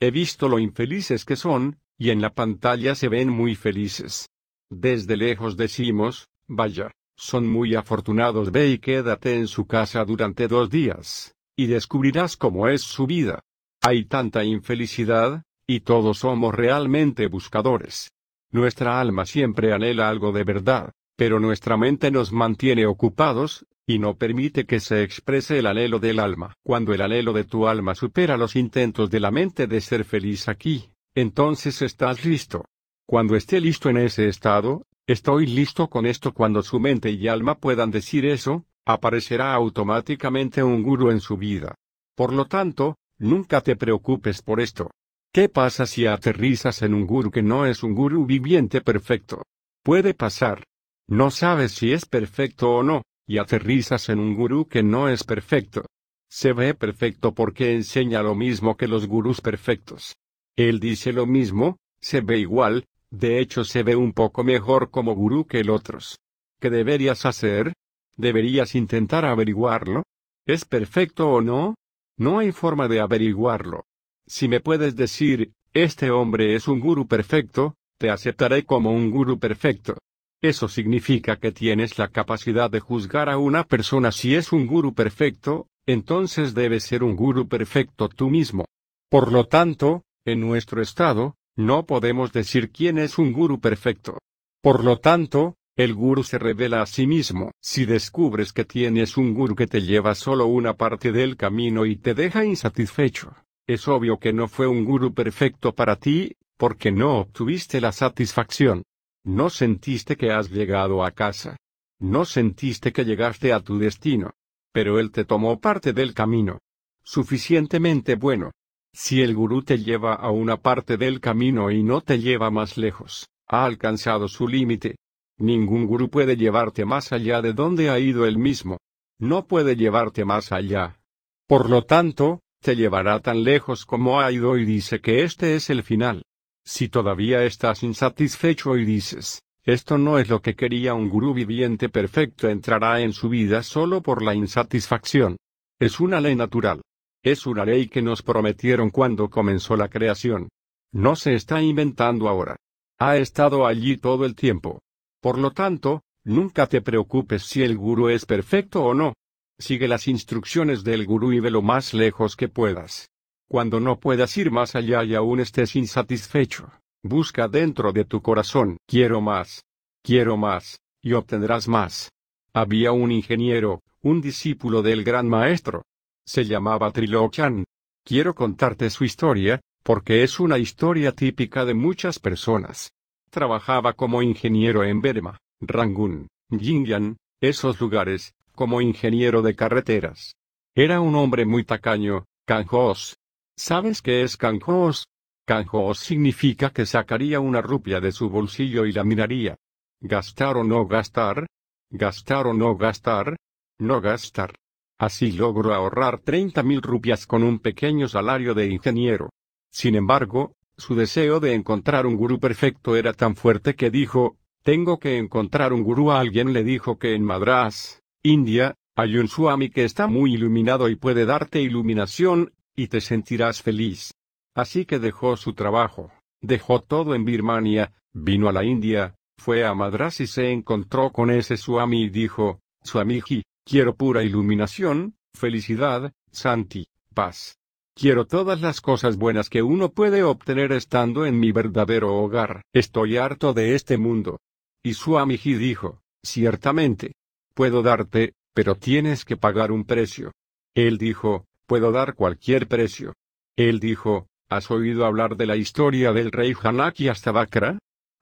He visto lo infelices que son, y en la pantalla se ven muy felices. Desde lejos decimos, vaya, son muy afortunados ve y quédate en su casa durante dos días, y descubrirás cómo es su vida. Hay tanta infelicidad, y todos somos realmente buscadores. Nuestra alma siempre anhela algo de verdad, pero nuestra mente nos mantiene ocupados, y no permite que se exprese el anhelo del alma. Cuando el anhelo de tu alma supera los intentos de la mente de ser feliz aquí, entonces estás listo. Cuando esté listo en ese estado, Estoy listo con esto cuando su mente y alma puedan decir eso, aparecerá automáticamente un gurú en su vida. Por lo tanto, nunca te preocupes por esto. ¿Qué pasa si aterrizas en un gurú que no es un gurú viviente perfecto? Puede pasar. No sabes si es perfecto o no, y aterrizas en un gurú que no es perfecto. Se ve perfecto porque enseña lo mismo que los gurús perfectos. Él dice lo mismo, se ve igual, de hecho se ve un poco mejor como gurú que el otros. ¿Qué deberías hacer? ¿Deberías intentar averiguarlo? ¿Es perfecto o no? No hay forma de averiguarlo. Si me puedes decir, este hombre es un gurú perfecto, te aceptaré como un gurú perfecto. Eso significa que tienes la capacidad de juzgar a una persona si es un gurú perfecto, entonces debes ser un gurú perfecto tú mismo. Por lo tanto, en nuestro estado, no podemos decir quién es un guru perfecto. Por lo tanto, el guru se revela a sí mismo. Si descubres que tienes un guru que te lleva solo una parte del camino y te deja insatisfecho, es obvio que no fue un guru perfecto para ti, porque no obtuviste la satisfacción. No sentiste que has llegado a casa. No sentiste que llegaste a tu destino. Pero él te tomó parte del camino. Suficientemente bueno, si el gurú te lleva a una parte del camino y no te lleva más lejos, ha alcanzado su límite. Ningún gurú puede llevarte más allá de donde ha ido él mismo. No puede llevarte más allá. Por lo tanto, te llevará tan lejos como ha ido y dice que este es el final. Si todavía estás insatisfecho y dices, esto no es lo que quería un gurú viviente perfecto entrará en su vida solo por la insatisfacción. Es una ley natural. Es una ley que nos prometieron cuando comenzó la creación. No se está inventando ahora. Ha estado allí todo el tiempo. Por lo tanto, nunca te preocupes si el gurú es perfecto o no. Sigue las instrucciones del gurú y ve lo más lejos que puedas. Cuando no puedas ir más allá y aún estés insatisfecho, busca dentro de tu corazón, quiero más, quiero más, y obtendrás más. Había un ingeniero, un discípulo del gran maestro, se llamaba Trilo-chan. Quiero contarte su historia, porque es una historia típica de muchas personas. Trabajaba como ingeniero en Berma, Rangún, Jingyan, esos lugares, como ingeniero de carreteras. Era un hombre muy tacaño, Kanjos. ¿Sabes qué es Kanjos? Kanjos significa que sacaría una rupia de su bolsillo y la miraría. ¿Gastar o no gastar? ¿Gastar o no gastar? No gastar. Así logró ahorrar 30 mil rupias con un pequeño salario de ingeniero. Sin embargo, su deseo de encontrar un gurú perfecto era tan fuerte que dijo, tengo que encontrar un gurú. alguien le dijo que en Madras, India, hay un suami que está muy iluminado y puede darte iluminación, y te sentirás feliz. Así que dejó su trabajo, dejó todo en Birmania, vino a la India, fue a Madras y se encontró con ese suami y dijo, "Swamiji". Quiero pura iluminación, felicidad, santi, paz. Quiero todas las cosas buenas que uno puede obtener estando en mi verdadero hogar. Estoy harto de este mundo. Y Suamiji dijo, ciertamente. Puedo darte, pero tienes que pagar un precio. Él dijo, puedo dar cualquier precio. Él dijo, ¿has oído hablar de la historia del rey Hanak y Hasta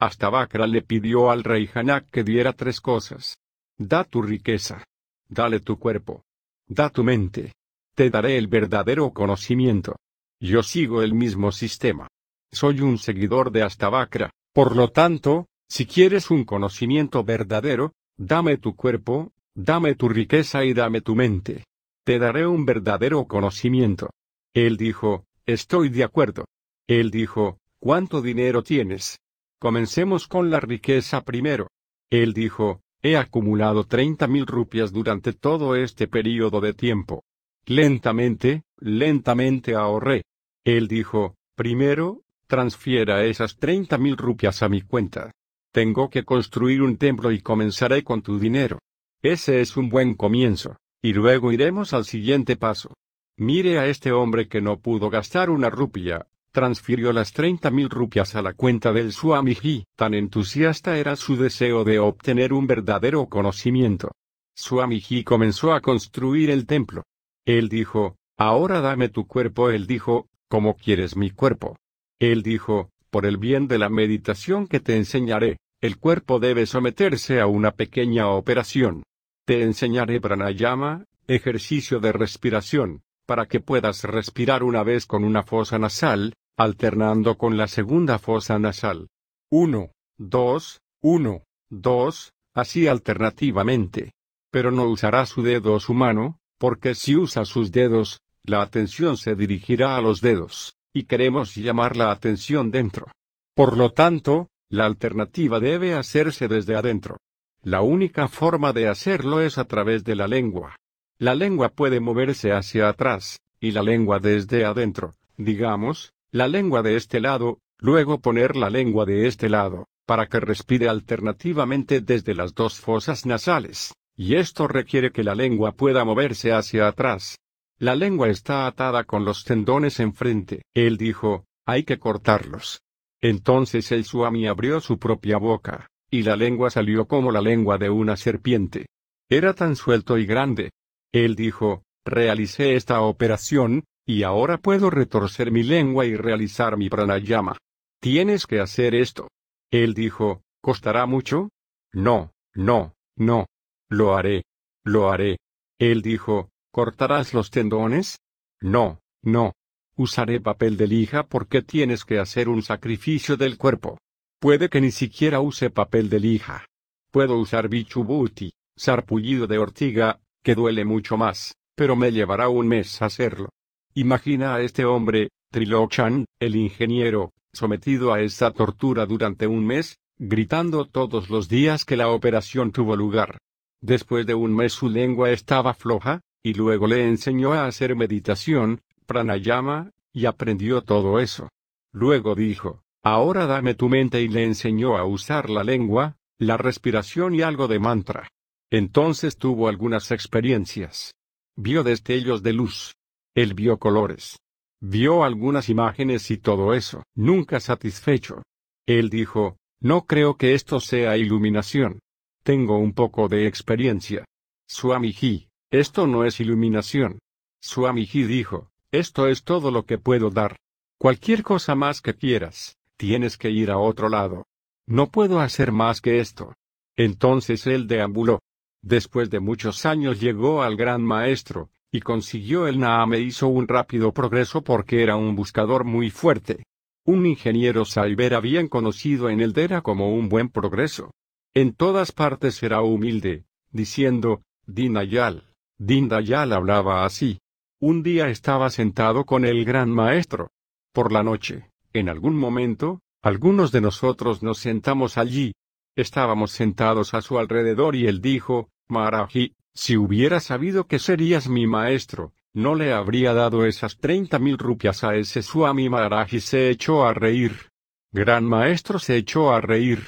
Astavakra le pidió al rey Hanak que diera tres cosas. Da tu riqueza, Dale tu cuerpo. Da tu mente. Te daré el verdadero conocimiento. Yo sigo el mismo sistema. Soy un seguidor de Astavakra, por lo tanto, si quieres un conocimiento verdadero, dame tu cuerpo, dame tu riqueza y dame tu mente. Te daré un verdadero conocimiento. Él dijo, estoy de acuerdo. Él dijo, ¿cuánto dinero tienes? Comencemos con la riqueza primero. Él dijo, He acumulado mil rupias durante todo este período de tiempo. Lentamente, lentamente ahorré. Él dijo, primero, transfiera esas treinta mil rupias a mi cuenta. Tengo que construir un templo y comenzaré con tu dinero. Ese es un buen comienzo, y luego iremos al siguiente paso. Mire a este hombre que no pudo gastar una rupia, transfirió las 30.000 rupias a la cuenta del Swamiji, tan entusiasta era su deseo de obtener un verdadero conocimiento. Swamiji comenzó a construir el templo. Él dijo, ahora dame tu cuerpo, él dijo, ¿cómo quieres mi cuerpo? Él dijo, por el bien de la meditación que te enseñaré, el cuerpo debe someterse a una pequeña operación. Te enseñaré pranayama, ejercicio de respiración, para que puedas respirar una vez con una fosa nasal, alternando con la segunda fosa nasal. 1, 2, 1, 2, así alternativamente. Pero no usará su dedo o su mano, porque si usa sus dedos, la atención se dirigirá a los dedos, y queremos llamar la atención dentro. Por lo tanto, la alternativa debe hacerse desde adentro. La única forma de hacerlo es a través de la lengua. La lengua puede moverse hacia atrás, y la lengua desde adentro, digamos, la lengua de este lado, luego poner la lengua de este lado, para que respire alternativamente desde las dos fosas nasales, y esto requiere que la lengua pueda moverse hacia atrás. La lengua está atada con los tendones enfrente, él dijo, hay que cortarlos. Entonces el suami abrió su propia boca, y la lengua salió como la lengua de una serpiente. Era tan suelto y grande. Él dijo, realicé esta operación, y ahora puedo retorcer mi lengua y realizar mi pranayama. Tienes que hacer esto. Él dijo, ¿costará mucho? No, no, no. Lo haré. Lo haré. Él dijo, ¿cortarás los tendones? No, no. Usaré papel de lija porque tienes que hacer un sacrificio del cuerpo. Puede que ni siquiera use papel de lija. Puedo usar bichubuti, sarpullido de ortiga, que duele mucho más, pero me llevará un mes hacerlo. Imagina a este hombre, Trilochan, el ingeniero, sometido a esta tortura durante un mes, gritando todos los días que la operación tuvo lugar. Después de un mes su lengua estaba floja, y luego le enseñó a hacer meditación, pranayama, y aprendió todo eso. Luego dijo, ahora dame tu mente y le enseñó a usar la lengua, la respiración y algo de mantra. Entonces tuvo algunas experiencias. Vio destellos de luz él vio colores. Vio algunas imágenes y todo eso, nunca satisfecho. Él dijo, no creo que esto sea iluminación. Tengo un poco de experiencia. Suamiji, esto no es iluminación. Suamiji dijo, esto es todo lo que puedo dar. Cualquier cosa más que quieras, tienes que ir a otro lado. No puedo hacer más que esto. Entonces él deambuló. Después de muchos años llegó al gran maestro, y consiguió el Naame hizo un rápido progreso porque era un buscador muy fuerte. Un ingeniero cyber bien conocido en Eldera como un buen progreso. En todas partes era humilde, diciendo, Dinayal. Dindayal hablaba así. Un día estaba sentado con el gran maestro. Por la noche, en algún momento, algunos de nosotros nos sentamos allí. Estábamos sentados a su alrededor y él dijo, Maraji, si hubiera sabido que serías mi maestro, no le habría dado esas treinta mil rupias a ese suami Maharaj y se echó a reír. Gran maestro se echó a reír.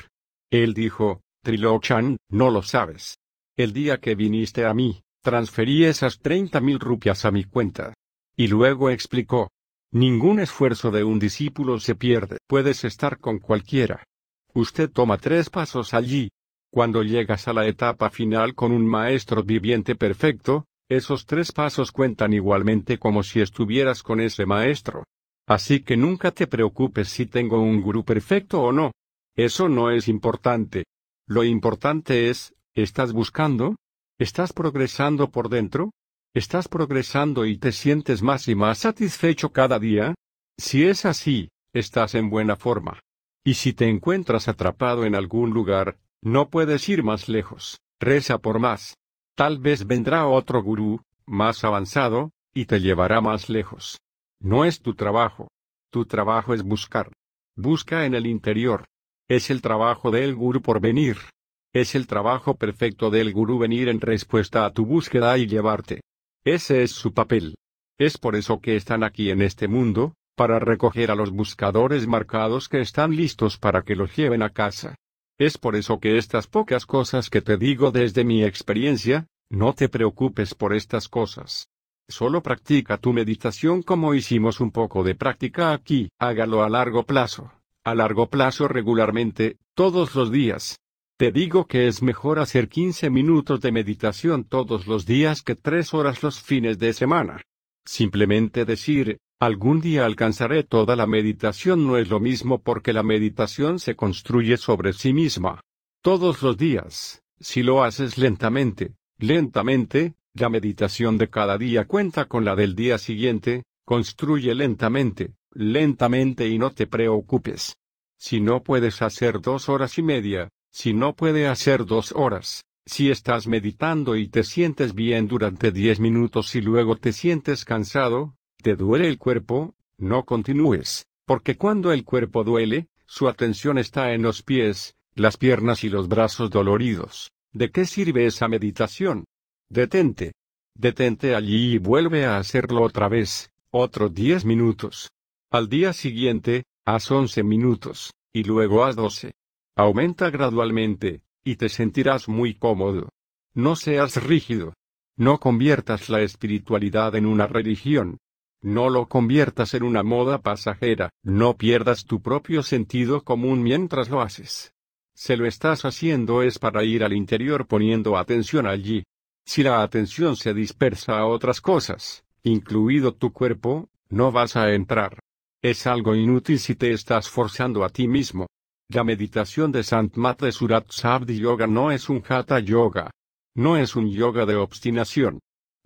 Él dijo, Trilochan, no lo sabes. El día que viniste a mí, transferí esas treinta mil rupias a mi cuenta. Y luego explicó. Ningún esfuerzo de un discípulo se pierde. Puedes estar con cualquiera. Usted toma tres pasos allí, cuando llegas a la etapa final con un maestro viviente perfecto, esos tres pasos cuentan igualmente como si estuvieras con ese maestro. Así que nunca te preocupes si tengo un gurú perfecto o no. Eso no es importante. Lo importante es, ¿estás buscando? ¿Estás progresando por dentro? ¿Estás progresando y te sientes más y más satisfecho cada día? Si es así, estás en buena forma. Y si te encuentras atrapado en algún lugar, no puedes ir más lejos, reza por más. Tal vez vendrá otro gurú, más avanzado, y te llevará más lejos. No es tu trabajo. Tu trabajo es buscar. Busca en el interior. Es el trabajo del gurú por venir. Es el trabajo perfecto del gurú venir en respuesta a tu búsqueda y llevarte. Ese es su papel. Es por eso que están aquí en este mundo, para recoger a los buscadores marcados que están listos para que los lleven a casa. Es por eso que estas pocas cosas que te digo desde mi experiencia, no te preocupes por estas cosas. Solo practica tu meditación como hicimos un poco de práctica aquí, hágalo a largo plazo, a largo plazo regularmente, todos los días. Te digo que es mejor hacer 15 minutos de meditación todos los días que 3 horas los fines de semana. Simplemente decir, Algún día alcanzaré toda la meditación no es lo mismo porque la meditación se construye sobre sí misma. Todos los días, si lo haces lentamente, lentamente, la meditación de cada día cuenta con la del día siguiente, construye lentamente, lentamente y no te preocupes. Si no puedes hacer dos horas y media, si no puede hacer dos horas, si estás meditando y te sientes bien durante diez minutos y luego te sientes cansado, ¿Te duele el cuerpo? No continúes, porque cuando el cuerpo duele, su atención está en los pies, las piernas y los brazos doloridos. ¿De qué sirve esa meditación? Detente. Detente allí y vuelve a hacerlo otra vez, otros diez minutos. Al día siguiente, haz once minutos, y luego haz doce. Aumenta gradualmente, y te sentirás muy cómodo. No seas rígido. No conviertas la espiritualidad en una religión, no lo conviertas en una moda pasajera, no pierdas tu propio sentido común mientras lo haces. Se lo estás haciendo es para ir al interior poniendo atención allí. Si la atención se dispersa a otras cosas, incluido tu cuerpo, no vas a entrar. Es algo inútil si te estás forzando a ti mismo. La meditación de Sant Mat Surat Sabdi Yoga no es un Hatha Yoga. No es un yoga de obstinación.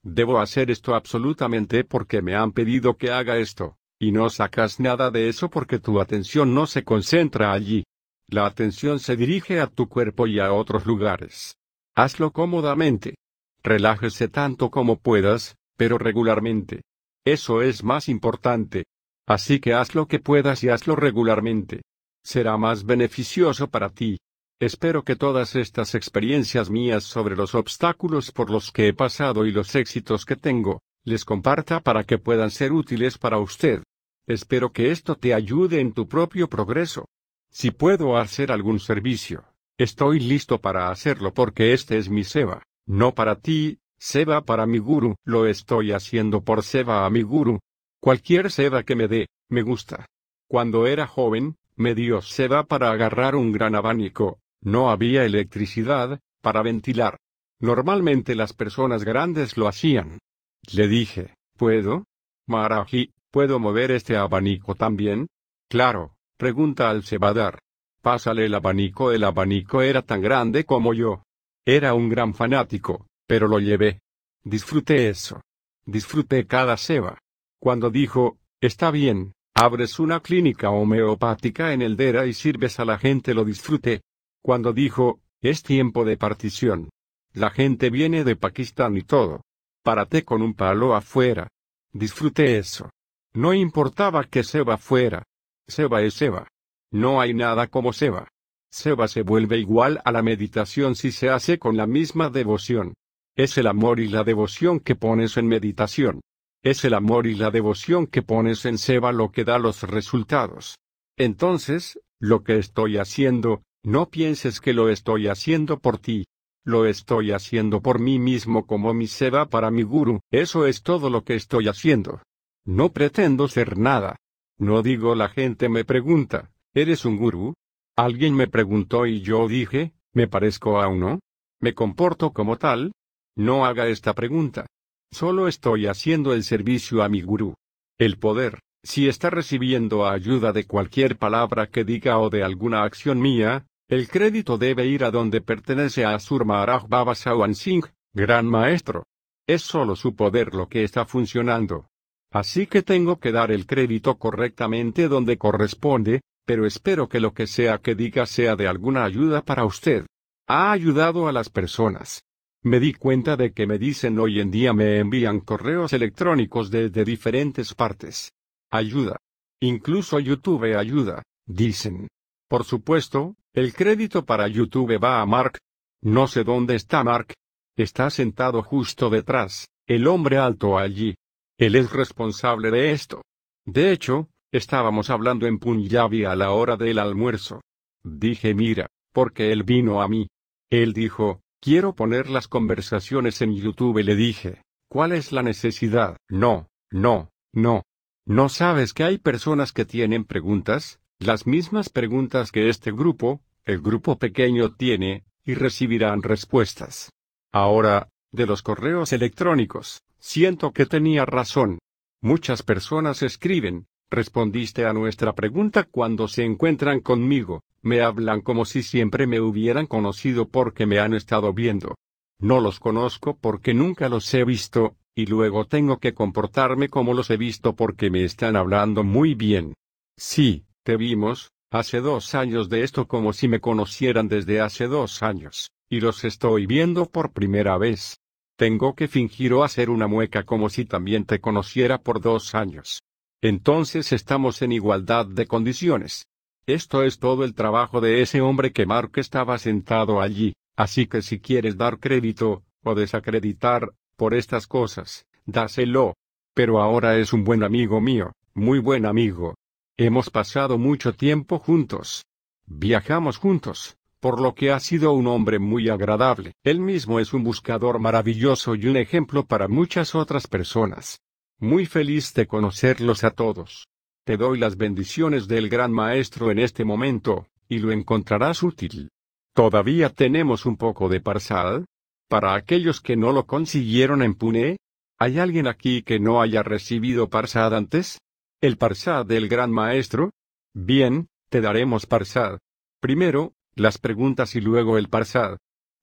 Debo hacer esto absolutamente porque me han pedido que haga esto, y no sacas nada de eso porque tu atención no se concentra allí. La atención se dirige a tu cuerpo y a otros lugares. Hazlo cómodamente. Relájese tanto como puedas, pero regularmente. Eso es más importante. Así que haz lo que puedas y hazlo regularmente. Será más beneficioso para ti. Espero que todas estas experiencias mías sobre los obstáculos por los que he pasado y los éxitos que tengo, les comparta para que puedan ser útiles para usted. Espero que esto te ayude en tu propio progreso. Si puedo hacer algún servicio, estoy listo para hacerlo porque este es mi Seba, no para ti, Seba para mi guru, lo estoy haciendo por Seba a mi guru. Cualquier Seba que me dé, me gusta. Cuando era joven, me dio Seba para agarrar un gran abanico, no había electricidad, para ventilar. Normalmente las personas grandes lo hacían. Le dije, ¿puedo? Maraji, ¿puedo mover este abanico también? Claro, pregunta al cebadar. Pásale el abanico. El abanico era tan grande como yo. Era un gran fanático, pero lo llevé. Disfruté eso. Disfruté cada ceba. Cuando dijo, está bien, abres una clínica homeopática en Eldera y sirves a la gente, lo disfruté cuando dijo, es tiempo de partición. La gente viene de Pakistán y todo. Párate con un palo afuera. Disfrute eso. No importaba que Seba fuera. Seba es Seba. No hay nada como Seba. Seba se vuelve igual a la meditación si se hace con la misma devoción. Es el amor y la devoción que pones en meditación. Es el amor y la devoción que pones en Seba lo que da los resultados. Entonces, lo que estoy haciendo, no pienses que lo estoy haciendo por ti. Lo estoy haciendo por mí mismo como mi seba para mi guru, eso es todo lo que estoy haciendo. No pretendo ser nada. No digo la gente me pregunta, ¿eres un guru? Alguien me preguntó y yo dije, ¿me parezco a uno? ¿Me comporto como tal? No haga esta pregunta. Solo estoy haciendo el servicio a mi gurú. El poder, si está recibiendo ayuda de cualquier palabra que diga o de alguna acción mía, el crédito debe ir a donde pertenece a Surma Maharaj Baba Sawan Singh, gran maestro. Es solo su poder lo que está funcionando. Así que tengo que dar el crédito correctamente donde corresponde, pero espero que lo que sea que diga sea de alguna ayuda para usted. Ha ayudado a las personas. Me di cuenta de que me dicen hoy en día me envían correos electrónicos desde diferentes partes. Ayuda. Incluso YouTube ayuda, dicen. Por supuesto, el crédito para YouTube va a Mark. No sé dónde está Mark. Está sentado justo detrás, el hombre alto allí. Él es responsable de esto. De hecho, estábamos hablando en Punjabi a la hora del almuerzo. Dije mira, porque él vino a mí. Él dijo, quiero poner las conversaciones en YouTube. Le dije, ¿cuál es la necesidad? No, no, no. ¿No sabes que hay personas que tienen preguntas? las mismas preguntas que este grupo, el grupo pequeño tiene, y recibirán respuestas. Ahora, de los correos electrónicos, siento que tenía razón. Muchas personas escriben, respondiste a nuestra pregunta cuando se encuentran conmigo, me hablan como si siempre me hubieran conocido porque me han estado viendo. No los conozco porque nunca los he visto, y luego tengo que comportarme como los he visto porque me están hablando muy bien. Sí, te vimos, hace dos años de esto como si me conocieran desde hace dos años, y los estoy viendo por primera vez. Tengo que fingir o hacer una mueca como si también te conociera por dos años. Entonces estamos en igualdad de condiciones. Esto es todo el trabajo de ese hombre que Mark estaba sentado allí, así que si quieres dar crédito, o desacreditar, por estas cosas, dáselo. Pero ahora es un buen amigo mío, muy buen amigo, Hemos pasado mucho tiempo juntos. Viajamos juntos, por lo que ha sido un hombre muy agradable. Él mismo es un buscador maravilloso y un ejemplo para muchas otras personas. Muy feliz de conocerlos a todos. Te doy las bendiciones del Gran Maestro en este momento, y lo encontrarás útil. ¿Todavía tenemos un poco de parsad? Para aquellos que no lo consiguieron en Pune, ¿hay alguien aquí que no haya recibido parsad antes? el Parsad del Gran Maestro? Bien, te daremos Parsad. Primero, las preguntas y luego el Parsad.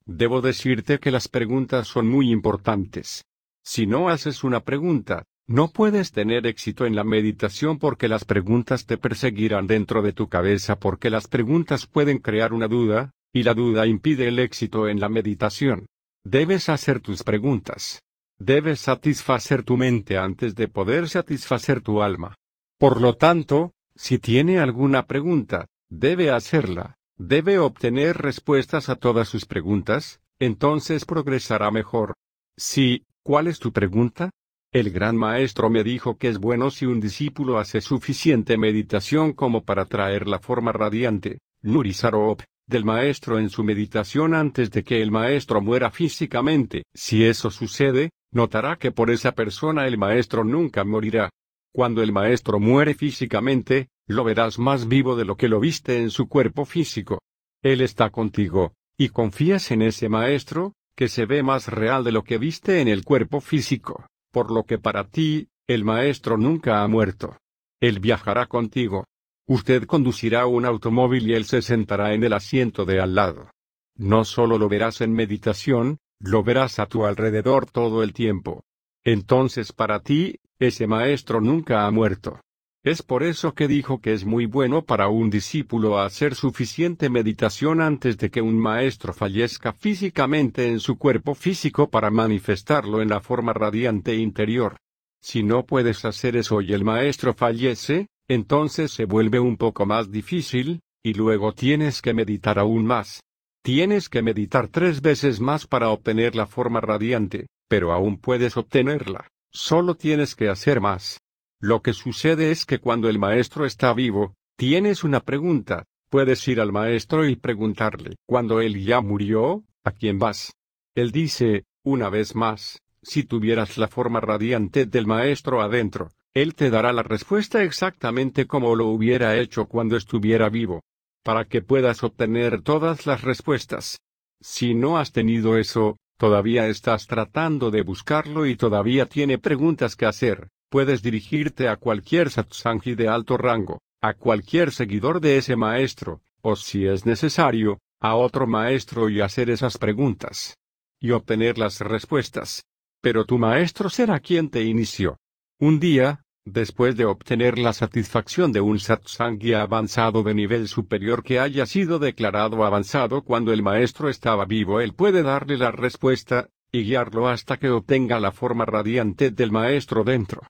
Debo decirte que las preguntas son muy importantes. Si no haces una pregunta, no puedes tener éxito en la meditación porque las preguntas te perseguirán dentro de tu cabeza porque las preguntas pueden crear una duda, y la duda impide el éxito en la meditación. Debes hacer tus preguntas. Debes satisfacer tu mente antes de poder satisfacer tu alma. Por lo tanto, si tiene alguna pregunta, debe hacerla, debe obtener respuestas a todas sus preguntas, entonces progresará mejor. Sí, ¿cuál es tu pregunta? El gran maestro me dijo que es bueno si un discípulo hace suficiente meditación como para traer la forma radiante, Nurisarop, del maestro en su meditación antes de que el maestro muera físicamente. Si eso sucede, notará que por esa persona el maestro nunca morirá. Cuando el maestro muere físicamente, lo verás más vivo de lo que lo viste en su cuerpo físico. Él está contigo, y confías en ese maestro, que se ve más real de lo que viste en el cuerpo físico, por lo que para ti, el maestro nunca ha muerto. Él viajará contigo. Usted conducirá un automóvil y él se sentará en el asiento de al lado. No solo lo verás en meditación, lo verás a tu alrededor todo el tiempo. Entonces para ti, ese maestro nunca ha muerto. Es por eso que dijo que es muy bueno para un discípulo hacer suficiente meditación antes de que un maestro fallezca físicamente en su cuerpo físico para manifestarlo en la forma radiante interior. Si no puedes hacer eso y el maestro fallece, entonces se vuelve un poco más difícil, y luego tienes que meditar aún más. Tienes que meditar tres veces más para obtener la forma radiante, pero aún puedes obtenerla. Solo tienes que hacer más. Lo que sucede es que cuando el maestro está vivo, tienes una pregunta, puedes ir al maestro y preguntarle, cuando él ya murió, ¿a quién vas? Él dice, una vez más, si tuvieras la forma radiante del maestro adentro, él te dará la respuesta exactamente como lo hubiera hecho cuando estuviera vivo. Para que puedas obtener todas las respuestas. Si no has tenido eso, Todavía estás tratando de buscarlo y todavía tiene preguntas que hacer. Puedes dirigirte a cualquier satsangi de alto rango, a cualquier seguidor de ese maestro, o si es necesario, a otro maestro y hacer esas preguntas. Y obtener las respuestas. Pero tu maestro será quien te inició. Un día, Después de obtener la satisfacción de un satsangya avanzado de nivel superior que haya sido declarado avanzado cuando el maestro estaba vivo, él puede darle la respuesta, y guiarlo hasta que obtenga la forma radiante del maestro dentro.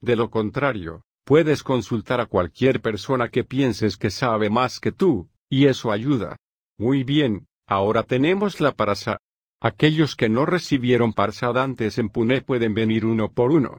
De lo contrario, puedes consultar a cualquier persona que pienses que sabe más que tú, y eso ayuda. Muy bien, ahora tenemos la parasa. Aquellos que no recibieron parsa antes en Pune pueden venir uno por uno.